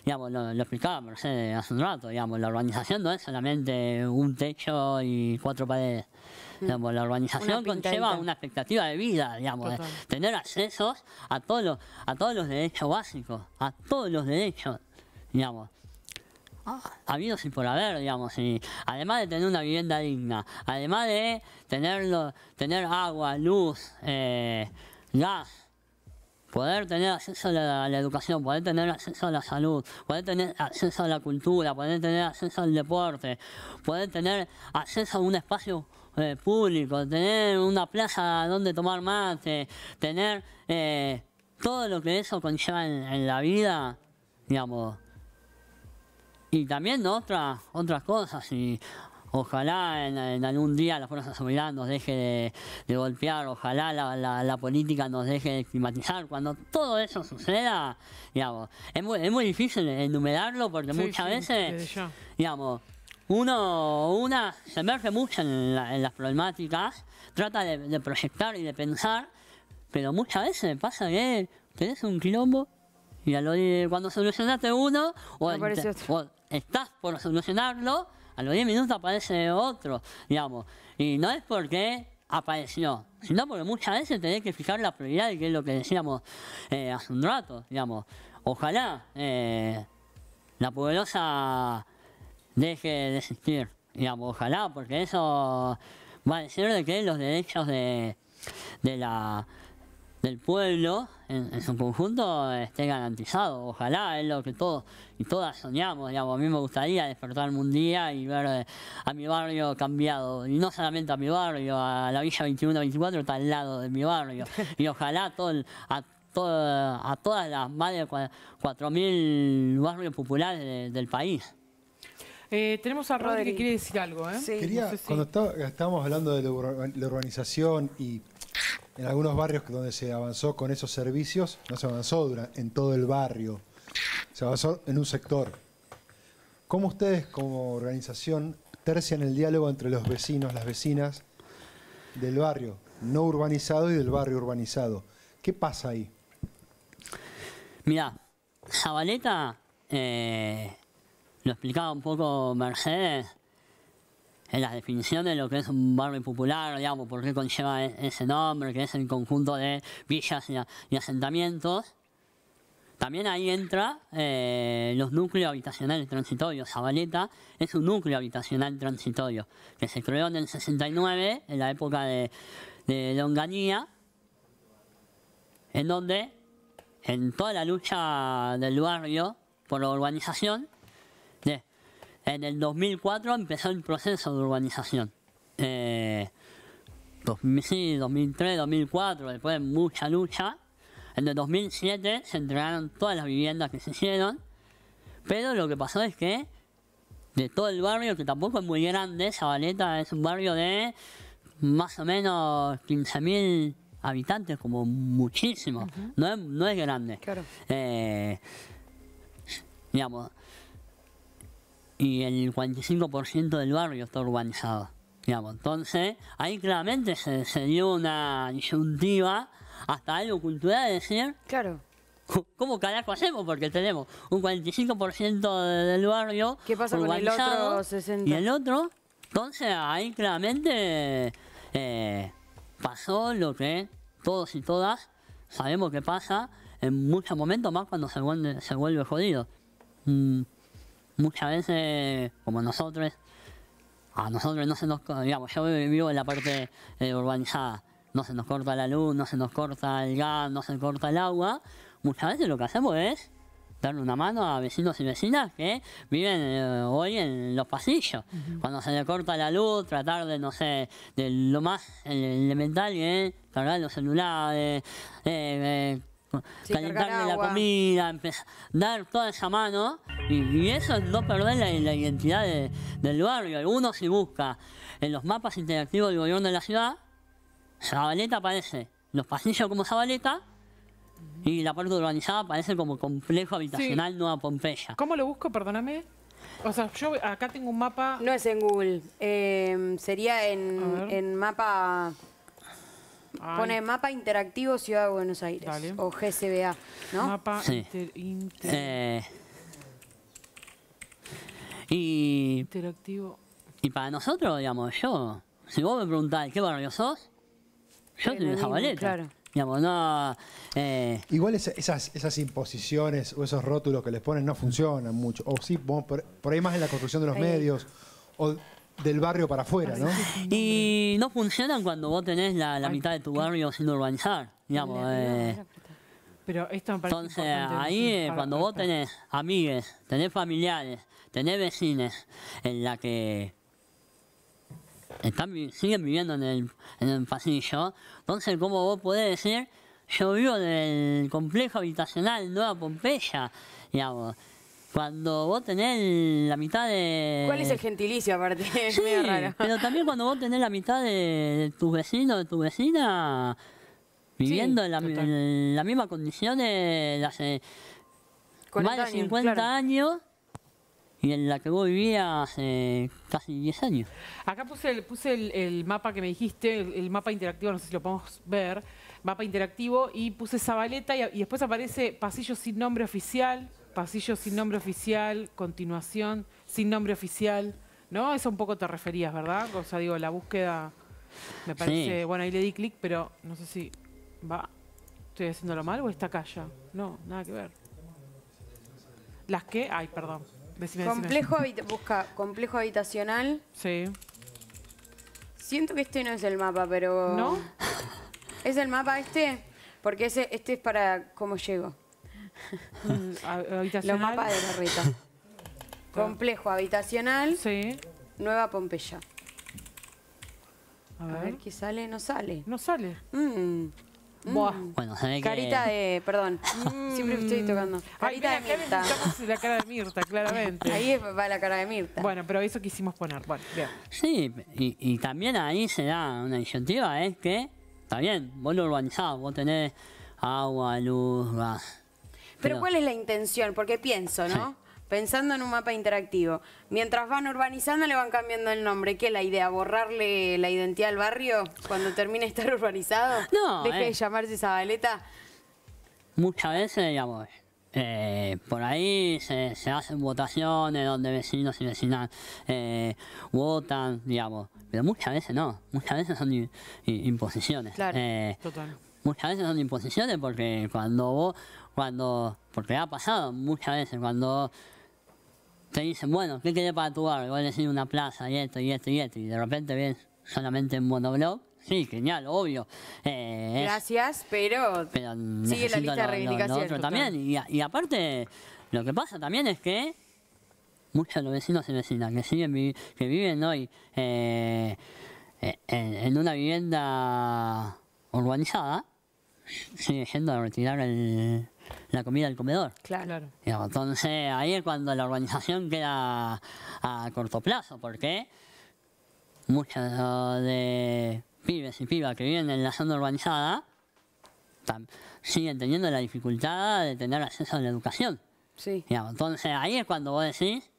digamos, lo, lo explicaba Mercedes hace un rato, digamos, la organización no es solamente un techo y cuatro paredes la urbanización conlleva una expectativa de vida, digamos, tener accesos a todos los, a todos los derechos básicos, a todos los derechos, digamos. Habidos y por haber, digamos, y además de tener una vivienda digna, además de tenerlo, tener agua, luz, eh, gas, poder tener acceso a la, educación, poder tener acceso a la salud, poder tener acceso a la cultura, poder tener acceso al deporte, poder tener acceso a un espacio eh, público, tener una plaza donde tomar mate, tener eh, todo lo que eso conlleva en, la vida, digamos. Y también otras otras cosas, y ojalá en, algún día la Fuerza Seguridad nos deje de, golpear, ojalá la, la, política nos deje de climatizar. Cuando todo eso suceda, digamos, es muy, es muy difícil enumerarlo porque muchas veces, digamos, uno, una se emerge mucho en, las problemáticas, trata de, proyectar y de pensar, pero muchas veces pasa que tenés un quilombo y cuando solucionaste uno, o, estás por solucionarlo, a los 10 minutos aparece otro, digamos. Y no es porque apareció, sino porque muchas veces tenés que fijar la prioridad, que es lo que decíamos eh, hace un rato, digamos. Ojalá eh, la poderosa deje de existir. ojalá, porque eso va a decir de que los derechos de, de la del pueblo en, su conjunto estén garantizados, Ojalá es lo que todos y todas soñamos. Digamos. A mí me gustaría despertarme un día y ver eh, a mi barrio cambiado. Y no solamente a mi barrio, a la Villa 2124 está al lado de mi barrio. [laughs] Y ojalá todo a, todo, a todas las más de 4.000 barrios populares del país. Eh, tenemos a Rodri, que quiere decir algo. ¿eh? Sí. Quería, cuando estábamos hablando de la, urbanización y en algunos barrios donde se avanzó con esos servicios, no se avanzó en todo el barrio, se avanzó en un sector. ¿Cómo ustedes como organización tercian el diálogo entre los vecinos, las vecinas del barrio no urbanizado y del barrio urbanizado? ¿Qué pasa ahí? Mira, Zabaleta eh, lo explicaba un poco Mercedes en las definiciones de lo que es un barrio popular, digamos, por qué conlleva e-, ese nombre, que es el conjunto de villas y, asentamientos. También ahí entra eh, los núcleos habitacionales transitorios. Zabaleta es un núcleo habitacional transitorio que se creó en el 69, en la época de, de Longanía, en donde en toda la lucha del barrio por la urbanización en el 2004 empezó el proceso de urbanización. Eh, 2003, 2004, después de mucha lucha. En el 2007 se entregaron todas las viviendas que se hicieron. Pero lo que pasó es que de todo el barrio, que tampoco es muy grande, Zabaleta es un barrio de más o menos 15.000 habitantes, como muchísimo. no, es, grande. Claro. Eh, y el 45% del barrio está urbanizado. Digamos. Entonces, ahí claramente se, dio una disyuntiva hasta algo cultural de decir. Claro. ¿Cómo carajo hacemos? Porque tenemos un 45% del barrio. ¿Qué pasa urbanizado, con el otro 60? Y el otro. Entonces, ahí claramente eh, pasó lo que todos y todas sabemos que pasa en muchos momentos más cuando se vuelve, se vuelve jodido. Mm, muchas veces, como nosotros, a nosotros no se nos digamos, yo vivo en la parte eh, urbanizada, no se nos corta la luz, no se nos corta el gas, no se corta el agua, muchas veces lo que hacemos es darle una mano a vecinos y vecinas que viven eh, hoy en los pasillos. Cuando se le corta la luz, tratar de, no sé, de lo más eh, elemental eh, cargar los celulares, eh, calentarle la comida, dar toda esa mano. Y, eso no perder la, identidad del barrio. Algunos si busca en los mapas interactivos del gobierno de la ciudad, Zabaleta aparece. Los pasillos como Zabaleta y la parte urbanizada aparece como complejo habitacional Nueva Pompeya. ¿Cómo lo busco? Perdóname. O sea, yo acá tengo un mapa. No es en Google. Eh, sería en, en mapa. Pone mapa interactivo Ciudad de Buenos Aires. O GCBA, ¿no? Mapa eh. y, interactivo. Y para nosotros, digamos, yo, si vos me preguntás qué barrio sos, yo soy de Claro. no, eh. Igual esas, esas imposiciones o esos rótulos que les ponen no funcionan mucho. O sí, por, por ahí más en la construcción de los medios del barrio para afuera, ¿no? Y no funcionan cuando vos tenés la, mitad de tu barrio sin urbanizar, digamos. Eh. Pero esto me parece Entonces, ahí eh, cuando vos tenés amigues, tenés familiares, tenés vecinos en la que están, siguen viviendo en el, en el pasillo, entonces, ¿cómo vos podés decir, yo vivo en el complejo habitacional Nueva Pompeya, digamos? Cuando vos tenés la mitad de... ¿Cuál es el gentilicio aparte? [laughs] Sí, pero también cuando vos tenés la mitad de, tus vecinos, de tu vecina, viviendo en, la, misma condición de hace más de 50 años, y en la que vos vivías hace casi 10 años. Acá puse el, puse el, mapa que me dijiste, el, mapa interactivo, no sé si lo podemos ver, mapa interactivo, y puse Zabaleta y, y después aparece Pasillo sin nombre oficial. Pasillo sin nombre oficial, continuación, sin nombre oficial, ¿no? Eso un poco te referías, ¿verdad? O sea, digo, la búsqueda me parece... Bueno, ahí le di clic, pero no sé si va... ¿Estoy haciéndolo mal o esta calle, No, nada que ver. ¿Las que... Ay, perdón. complejo Busca complejo habitacional. Sí. Siento que este no es el mapa, pero... ¿No? [laughs] ¿Es el mapa este? Porque ese, este es para cómo llego. Mm, [laughs] Los mapas de Rita [laughs] Complejo habitacional, Sí, Nueva Pompeya. a ver, qué sale, no sale. no sale. Mm, mm. Bueno, Carita de... Perdón, siempre estoy tocando. Carita de Mirta. la cara de Mirta, claramente. Ahí va la cara de Mirta. Bueno, pero eso quisimos poner. Sí, y, y también ahí se da una iniciativa, es que, está bien, vos lo urbanizás, vos tenés agua, luz, gas, pero ¿cuál es la intención? Porque pienso, ¿no? Pensando en un mapa interactivo, mientras van urbanizando le van cambiando el nombre. ¿Qué la idea? ¿Borrarle la identidad al barrio cuando termine de estar urbanizado? No. ¿Deje de eh. llamarse Zabaleta? Muchas veces, digamos, eh, por ahí se, hacen votaciones donde vecinos y vecinas eh, votan, digamos, pero muchas veces no, muchas veces son imposiciones. Claro, total. Muchas veces son imposiciones porque cuando vos cuando, porque ha pasado muchas veces, cuando te dicen, bueno, ¿qué querés para tu barrio? Voy a decir una plaza y esto y esto y esto, y de repente vienes solamente en monoblog. Sí, genial, obvio. Eh, Gracias, pero, sigue la lista de también. Y, aparte, lo que pasa también es que muchos de los vecinos y vecinas que, siguen, que viven hoy eh, en, una vivienda urbanizada, siguen yendo a retirar el, la comida del comedor. Claro. Entonces [laughs] ahí es cuando la organización queda a corto plazo, porque muchos de pibes y pibas que viven en la zona urbanizada siguen teniendo la dificultad de tener acceso a la educación. Sí. Entonces ahí es cuando vos decís,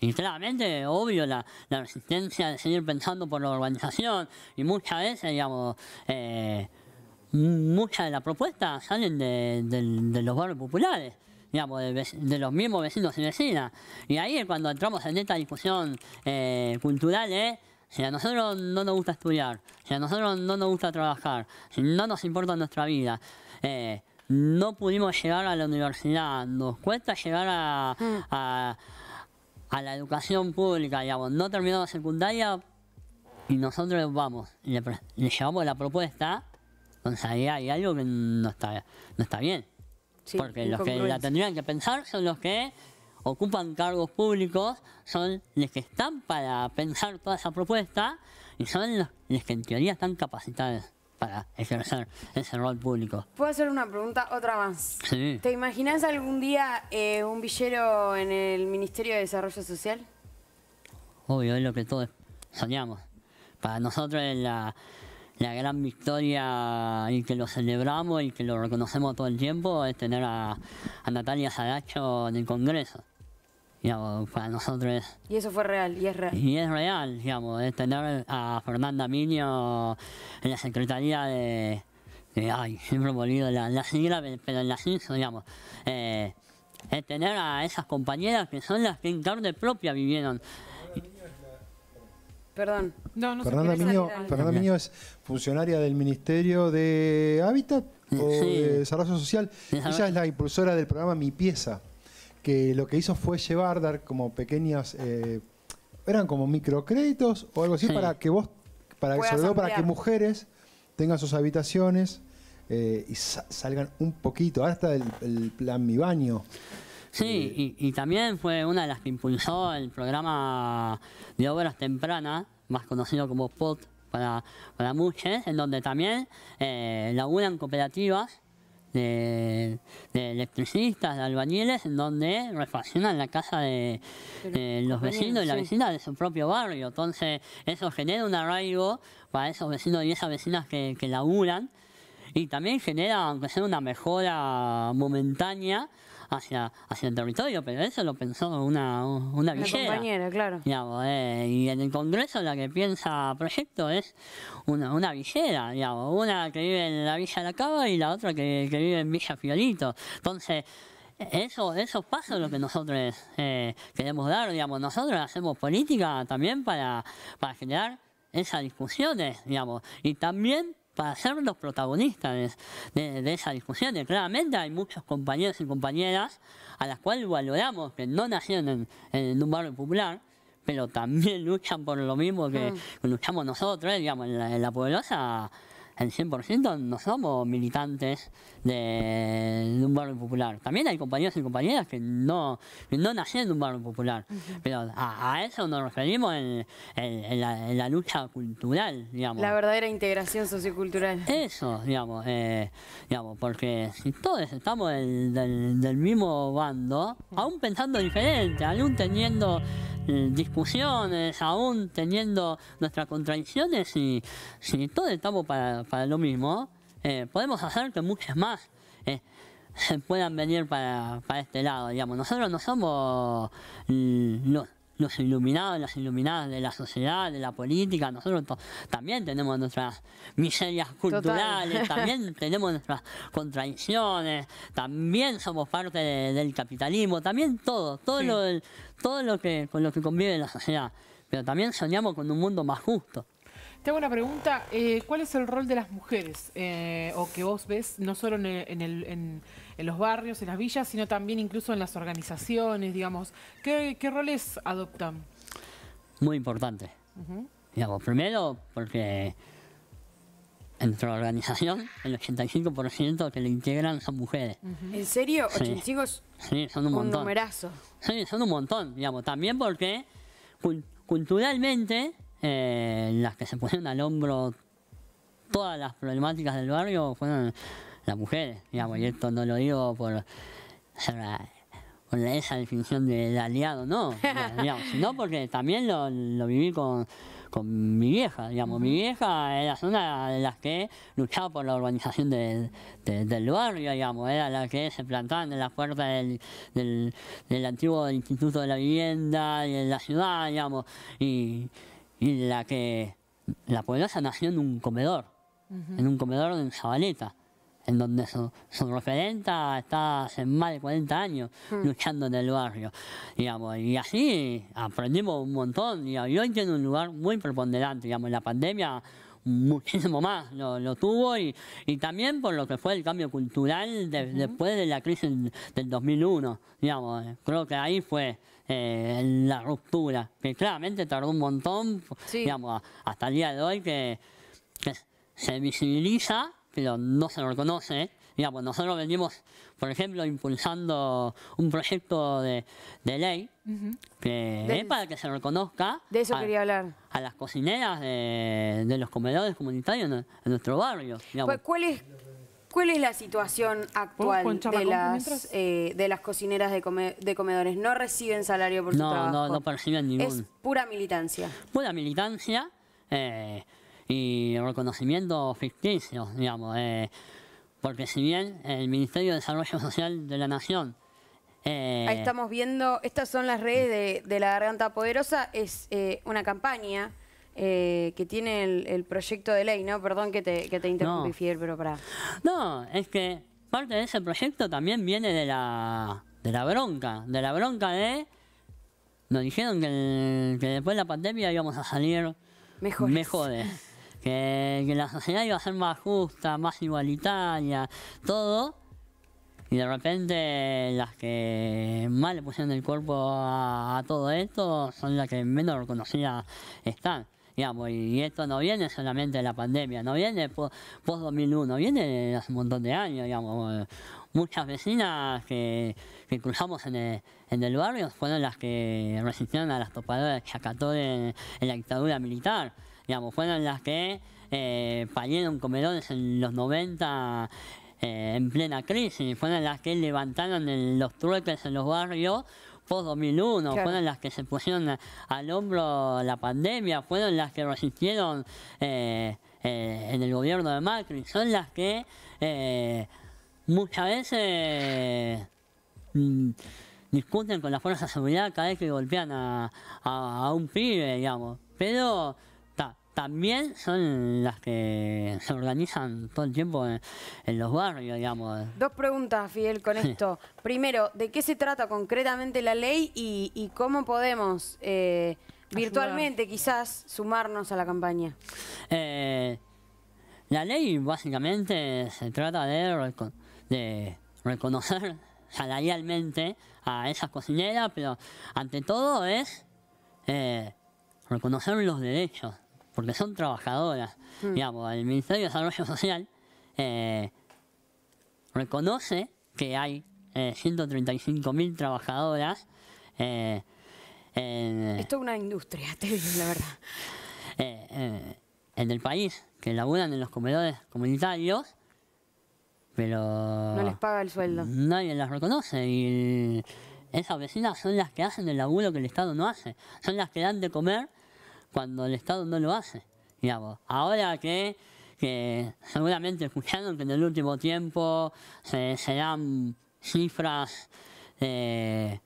y claramente, obvio, la, la resistencia de seguir pensando por la organización y muchas veces, digamos, eh, muchas de las propuestas salen de, los barrios populares, digamos, de, los mismos vecinos y vecinas. Y ahí es cuando entramos en esta discusión eh, cultural ¿eh? si a nosotros no nos gusta estudiar, si a nosotros no nos gusta trabajar, si no nos importa nuestra vida, eh, no pudimos llegar a la universidad, nos cuesta llegar a, mm. la educación pública, digamos, no terminamos secundaria y nosotros vamos, le llevamos la propuesta hay algo que no está, no está bien. porque los que la tendrían que pensar son los que ocupan cargos públicos, son los que están para pensar toda esa propuesta y son los, que en teoría están capacitados para ejercer ese rol público. ¿Puedo hacer una pregunta, otra más? ¿Te imaginas algún día eh, un villero en el Ministerio de Desarrollo Social? Obvio, es lo que todos soñamos. Para nosotros en la, la gran victoria y que lo celebramos y que lo reconocemos todo el tiempo es tener a, Natalia Salacho en el Congreso. para nosotros Y eso fue real, y es real. Y es real, digamos, es tener a Fernanda Miño en la Secretaría de... ay, siempre he olvido la, la sigla, pero en la CISO, digamos. Eh, es tener a esas compañeras que son las que en carne propia vivieron Perdón. No, Fernanda, Miño, Fernanda Miño es funcionaria del Ministerio de Hábitat o de Desarrollo Social. Ella es la impulsora del programa Mi Pieza, que lo que hizo fue llevar, dar como pequeñas, eh, eran como microcréditos o algo así para que vos, para, sobre todo para que mujeres tengan sus habitaciones eh, y salgan un poquito. hasta el plan Mi Baño Sí, y, también fue una de las que impulsó el programa de obras tempranas, más conocido como POT para, para muchos, en donde también eh, laburan cooperativas de, electricistas, de albañiles, en donde refaccionan la casa de, los vecinos y la vecina de su propio barrio. Entonces, eso genera un arraigo para esos vecinos y esas vecinas que, que laburan. Y también genera, aunque sea una mejora momentánea, hacia, el territorio, pero eso lo pensó una, una villera. compañera, claro. Eh, y en el Congreso la que piensa proyecto es una, una villera, digamos, una que vive en la Villa de la Cava y la otra que, vive en Villa Fiorito. Entonces, eso, esos pasos lo que nosotros eh, queremos dar, digamos, nosotros hacemos política también para, para generar esas discusiones, digamos, y también para ser los protagonistas de, de, esa discusión. claramente hay muchos compañeros y compañeras a las cuales valoramos que no nacieron en, un barrio popular, pero también luchan por lo mismo que mm. luchamos nosotros, eh, digamos, en la, en el 100% no somos militantes de, un barrio popular. También hay compañeros y compañeras que no, no nacieron en un barrio popular, pero a, eso nos referimos en, la, lucha cultural, digamos. La verdadera integración sociocultural. Eso, digamos, eh, digamos porque si todos estamos del, mismo bando, aún pensando diferente, aún teniendo eh, discusiones, aún teniendo nuestras contradicciones y si todos estamos para lo mismo, eh, podemos hacer que muchas más eh, se [laughs] puedan venir para, este lado, digamos. Nosotros no somos mm, los, iluminados, las iluminadas de la sociedad, de la política, nosotros también tenemos nuestras miserias culturales, [laughs] también tenemos nuestras contradicciones, también somos parte del capitalismo, también todo, todo, lo, todo lo que, con lo que convive la sociedad. Pero también soñamos con un mundo más justo. Te hago una pregunta, eh, ¿cuál es el rol de las mujeres eh, o que vos ves no solo en, los barrios, en las villas, sino también incluso en las organizaciones, digamos? ¿Qué, roles adoptan? Muy importante. primero porque en nuestra organización el 85% que le integran son mujeres. ¿En serio? ¿85? Sí. son un, numerazo. Sí, son un montón, digamos, también porque culturalmente eh, las que se pusieron al hombro todas las problemáticas del barrio fueron las mujeres. Digamos, y esto no lo digo por, por esa definición de aliado, no. [laughs] Digamos, sino porque también lo, viví con, mi vieja, digamos. Mi vieja era una de las que luchaba por la urbanización del, barrio, digamos. Era la que se plantaban en la puerta del, del, del antiguo Instituto de la Vivienda y en la ciudad, digamos. Y, y la que la pobreza nació en un comedor, en un comedor en Zabaleta, en donde su, referenta está hace más de 40 años hmm. luchando en el barrio. Digamos, y así aprendimos un montón. y hoy tiene un lugar muy preponderante. Digamos, la pandemia muchísimo más lo, tuvo y, y, también por lo que fue el cambio cultural después de la crisis del 2001. Digamos, creo que ahí fue eh, la ruptura, que claramente tardó un montón, digamos, hasta el día de hoy que, se visibiliza, pero no se lo reconoce. Digamos, nosotros venimos, por ejemplo, impulsando un proyecto de, de ley para que se reconozca de a, las cocineras de, los comedores comunitarios en, nuestro barrio. ¿Cuál es ¿Cuál es la situación actual de las, eh, de las cocineras de, comedores? ¿No reciben salario por su trabajo? No, no perciben ningún. Es pura militancia. Pura militancia eh, y reconocimiento ficticio, digamos. Eh, porque si bien el Ministerio de Desarrollo Social de la Nación... Ahí estamos viendo, estas son las redes de, de La Garganta Poderosa, es una campaña eh, que tiene el, proyecto de ley, ¿no? Perdón que te, que te interrumpí, no. pero para... No, es que parte de ese proyecto también viene de la, de la bronca, de la bronca de... Nos dijeron que, después de la pandemia íbamos a salir mejores. mejores. Que, la sociedad iba a ser más justa, más igualitaria, todo. Y de repente las que más le pusieron el cuerpo a, a todo esto son las que menos reconocidas están. Pues, y esto no viene solamente de la pandemia, no viene post-2001, viene de hace un montón de años, Muchas vecinas que, cruzamos en el, barrio fueron las que resistieron a las topadoras que acató en, la dictadura militar digamos, fueron las que eh, comedores en los 90 eh, en plena crisis, fueron las que levantaron los trueques en los barrios post-2001, fueron las que se pusieron al hombro la pandemia, fueron las que resistieron eh, eh, en el gobierno de Macri, son las que eh, muchas veces mm, discuten con las fuerzas de seguridad cada vez que golpean a, a un pibe, digamos. Pero también son las que se organizan todo el tiempo en, los barrios, digamos. Dos preguntas, Fidel, con esto. Primero, ¿de qué se trata concretamente la ley y, cómo podemos eh, virtualmente quizás sumarnos a la campaña? Eh, la ley básicamente se trata de, de reconocer [laughs] salarialmente a esas cocineras, pero ante todo es eh, reconocer los derechos porque son trabajadoras. Mm. Digamos, el Ministerio de Desarrollo Social eh, reconoce que hay 135 eh, 135.000 trabajadoras. Eh, en... Esto es una industria, te digo la verdad. en el país, que laburan en los comedores comunitarios, pero... No les paga el sueldo. Nadie las reconoce y esas vecinas son las que hacen el laburo que el Estado no hace. Son las que dan de comer cuando el Estado no lo hace. Digamos. Ahora que, seguramente escucharon que en el último tiempo se, dan cifras eh,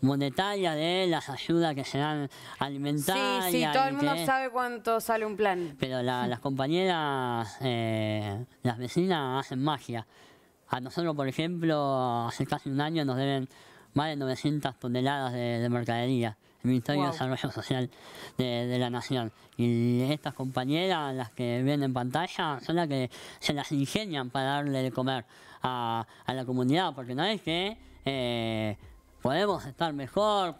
monetarias de las ayudas que se dan alimentarias. Sí, sí, todo el mundo sabe cuánto sale un plan. Pero las compañeras, eh, las vecinas hacen magia. A nosotros, por ejemplo, hace casi un año nos deben más de 900 toneladas de mercadería. Ministerio de Desarrollo Social de, la Nación. Y estas compañeras, las que ven en pantalla, son las que se las ingenian para darle de comer a, la comunidad, porque no es que eh, podemos estar mejor,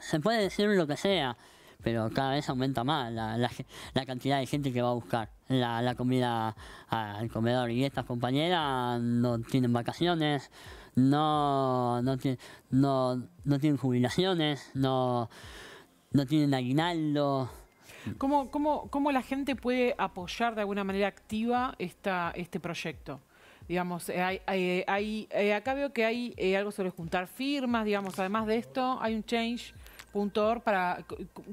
se puede decir lo que sea, pero cada vez aumenta más la, cantidad de gente que va a buscar la, la comida al comedor. Y estas compañeras no tienen vacaciones no, no, no, tienen jubilaciones, no, tienen aguinaldo. ¿Cómo, cómo, ¿Cómo la gente puede apoyar de alguna manera activa esta, este proyecto? Digamos, eh, hay, eh, eh, acá veo que hay algo sobre juntar firmas, digamos, además de esto hay un change.org para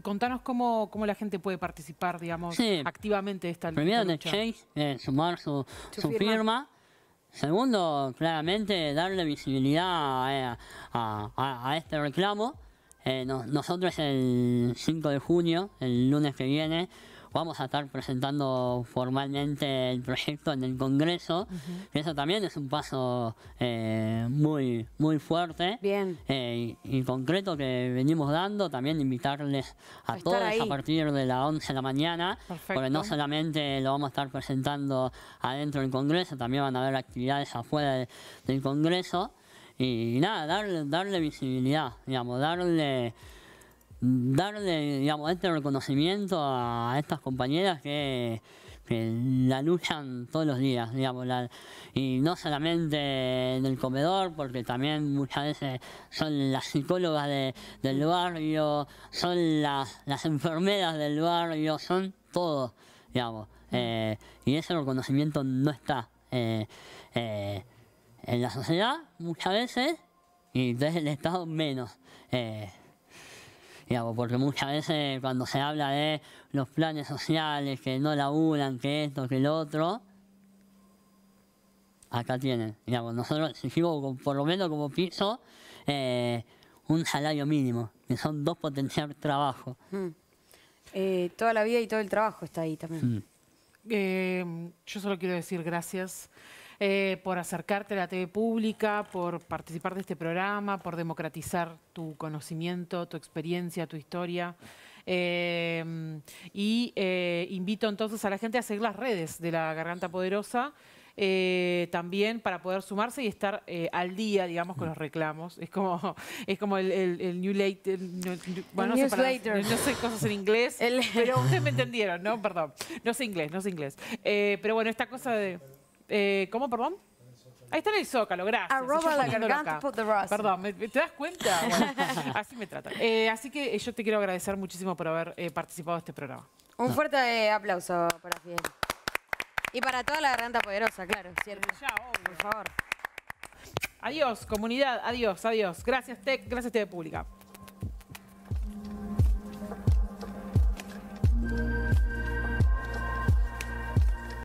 contanos cómo, la gente puede participar, digamos, activamente de esta el change, sumar su, firma Segundo, claramente darle visibilidad a, este reclamo. Eh, nosotros el 5 de junio, el lunes que viene, vamos a estar presentando formalmente el proyecto en el Congreso. Eso también es un paso eh, muy, muy fuerte Bien. Eh, y, concreto que venimos dando. También invitarles a, todos a partir de las 11 de la mañana, porque no solamente lo vamos a estar presentando adentro del Congreso, también van a haber actividades afuera del Congreso. Y, y nada, darle, darle visibilidad, digamos, darle darle digamos, este reconocimiento a estas compañeras que, la luchan todos los días, digamos, y no solamente en el comedor, porque también muchas veces son las psicólogas del barrio, son las, enfermeras del barrio, son todos, digamos, mm. eh, y ese reconocimiento no está eh, eh, en la sociedad muchas veces y desde el Estado menos. Digamos, pues, porque muchas veces cuando se habla de los planes sociales, que no laburan, que esto, que lo otro, acá tienen. Digamos, pues, nosotros por lo menos como piso eh, un salario mínimo, que son dos potenciales trabajo. Mm. Eh, toda la vida y todo el trabajo está ahí también. Mm. Eh, yo solo quiero decir gracias. Eh, por acercarte a la TV pública, por participar de este programa, por democratizar tu conocimiento, tu experiencia, tu historia. Eh, y eh, invito entonces a la gente a seguir las redes de la Garganta Poderosa. también para poder sumarse y estar al día, digamos, con los mm. reclamos. Es como, [laughs] es como el, New Later. Bueno, no sé, cosas en inglés, pero ustedes me entendieron, ¿no? Perdón. No sé inglés, no sé inglés. pero bueno, esta cosa de. Eh, ¿Cómo, perdón? Ahí está en el zócalo, gracias. Arroba la garganta Perdón, ¿te das cuenta? [laughs] así me trata. Eh, así que eh, yo te quiero agradecer muchísimo por haber participado de este programa. Un fuerte aplauso para Fidel. Y para toda la garganta poderosa, claro, Ya, Por favor. Adiós, comunidad. Adiós, adiós. Gracias, Tech. Gracias, TV Pública.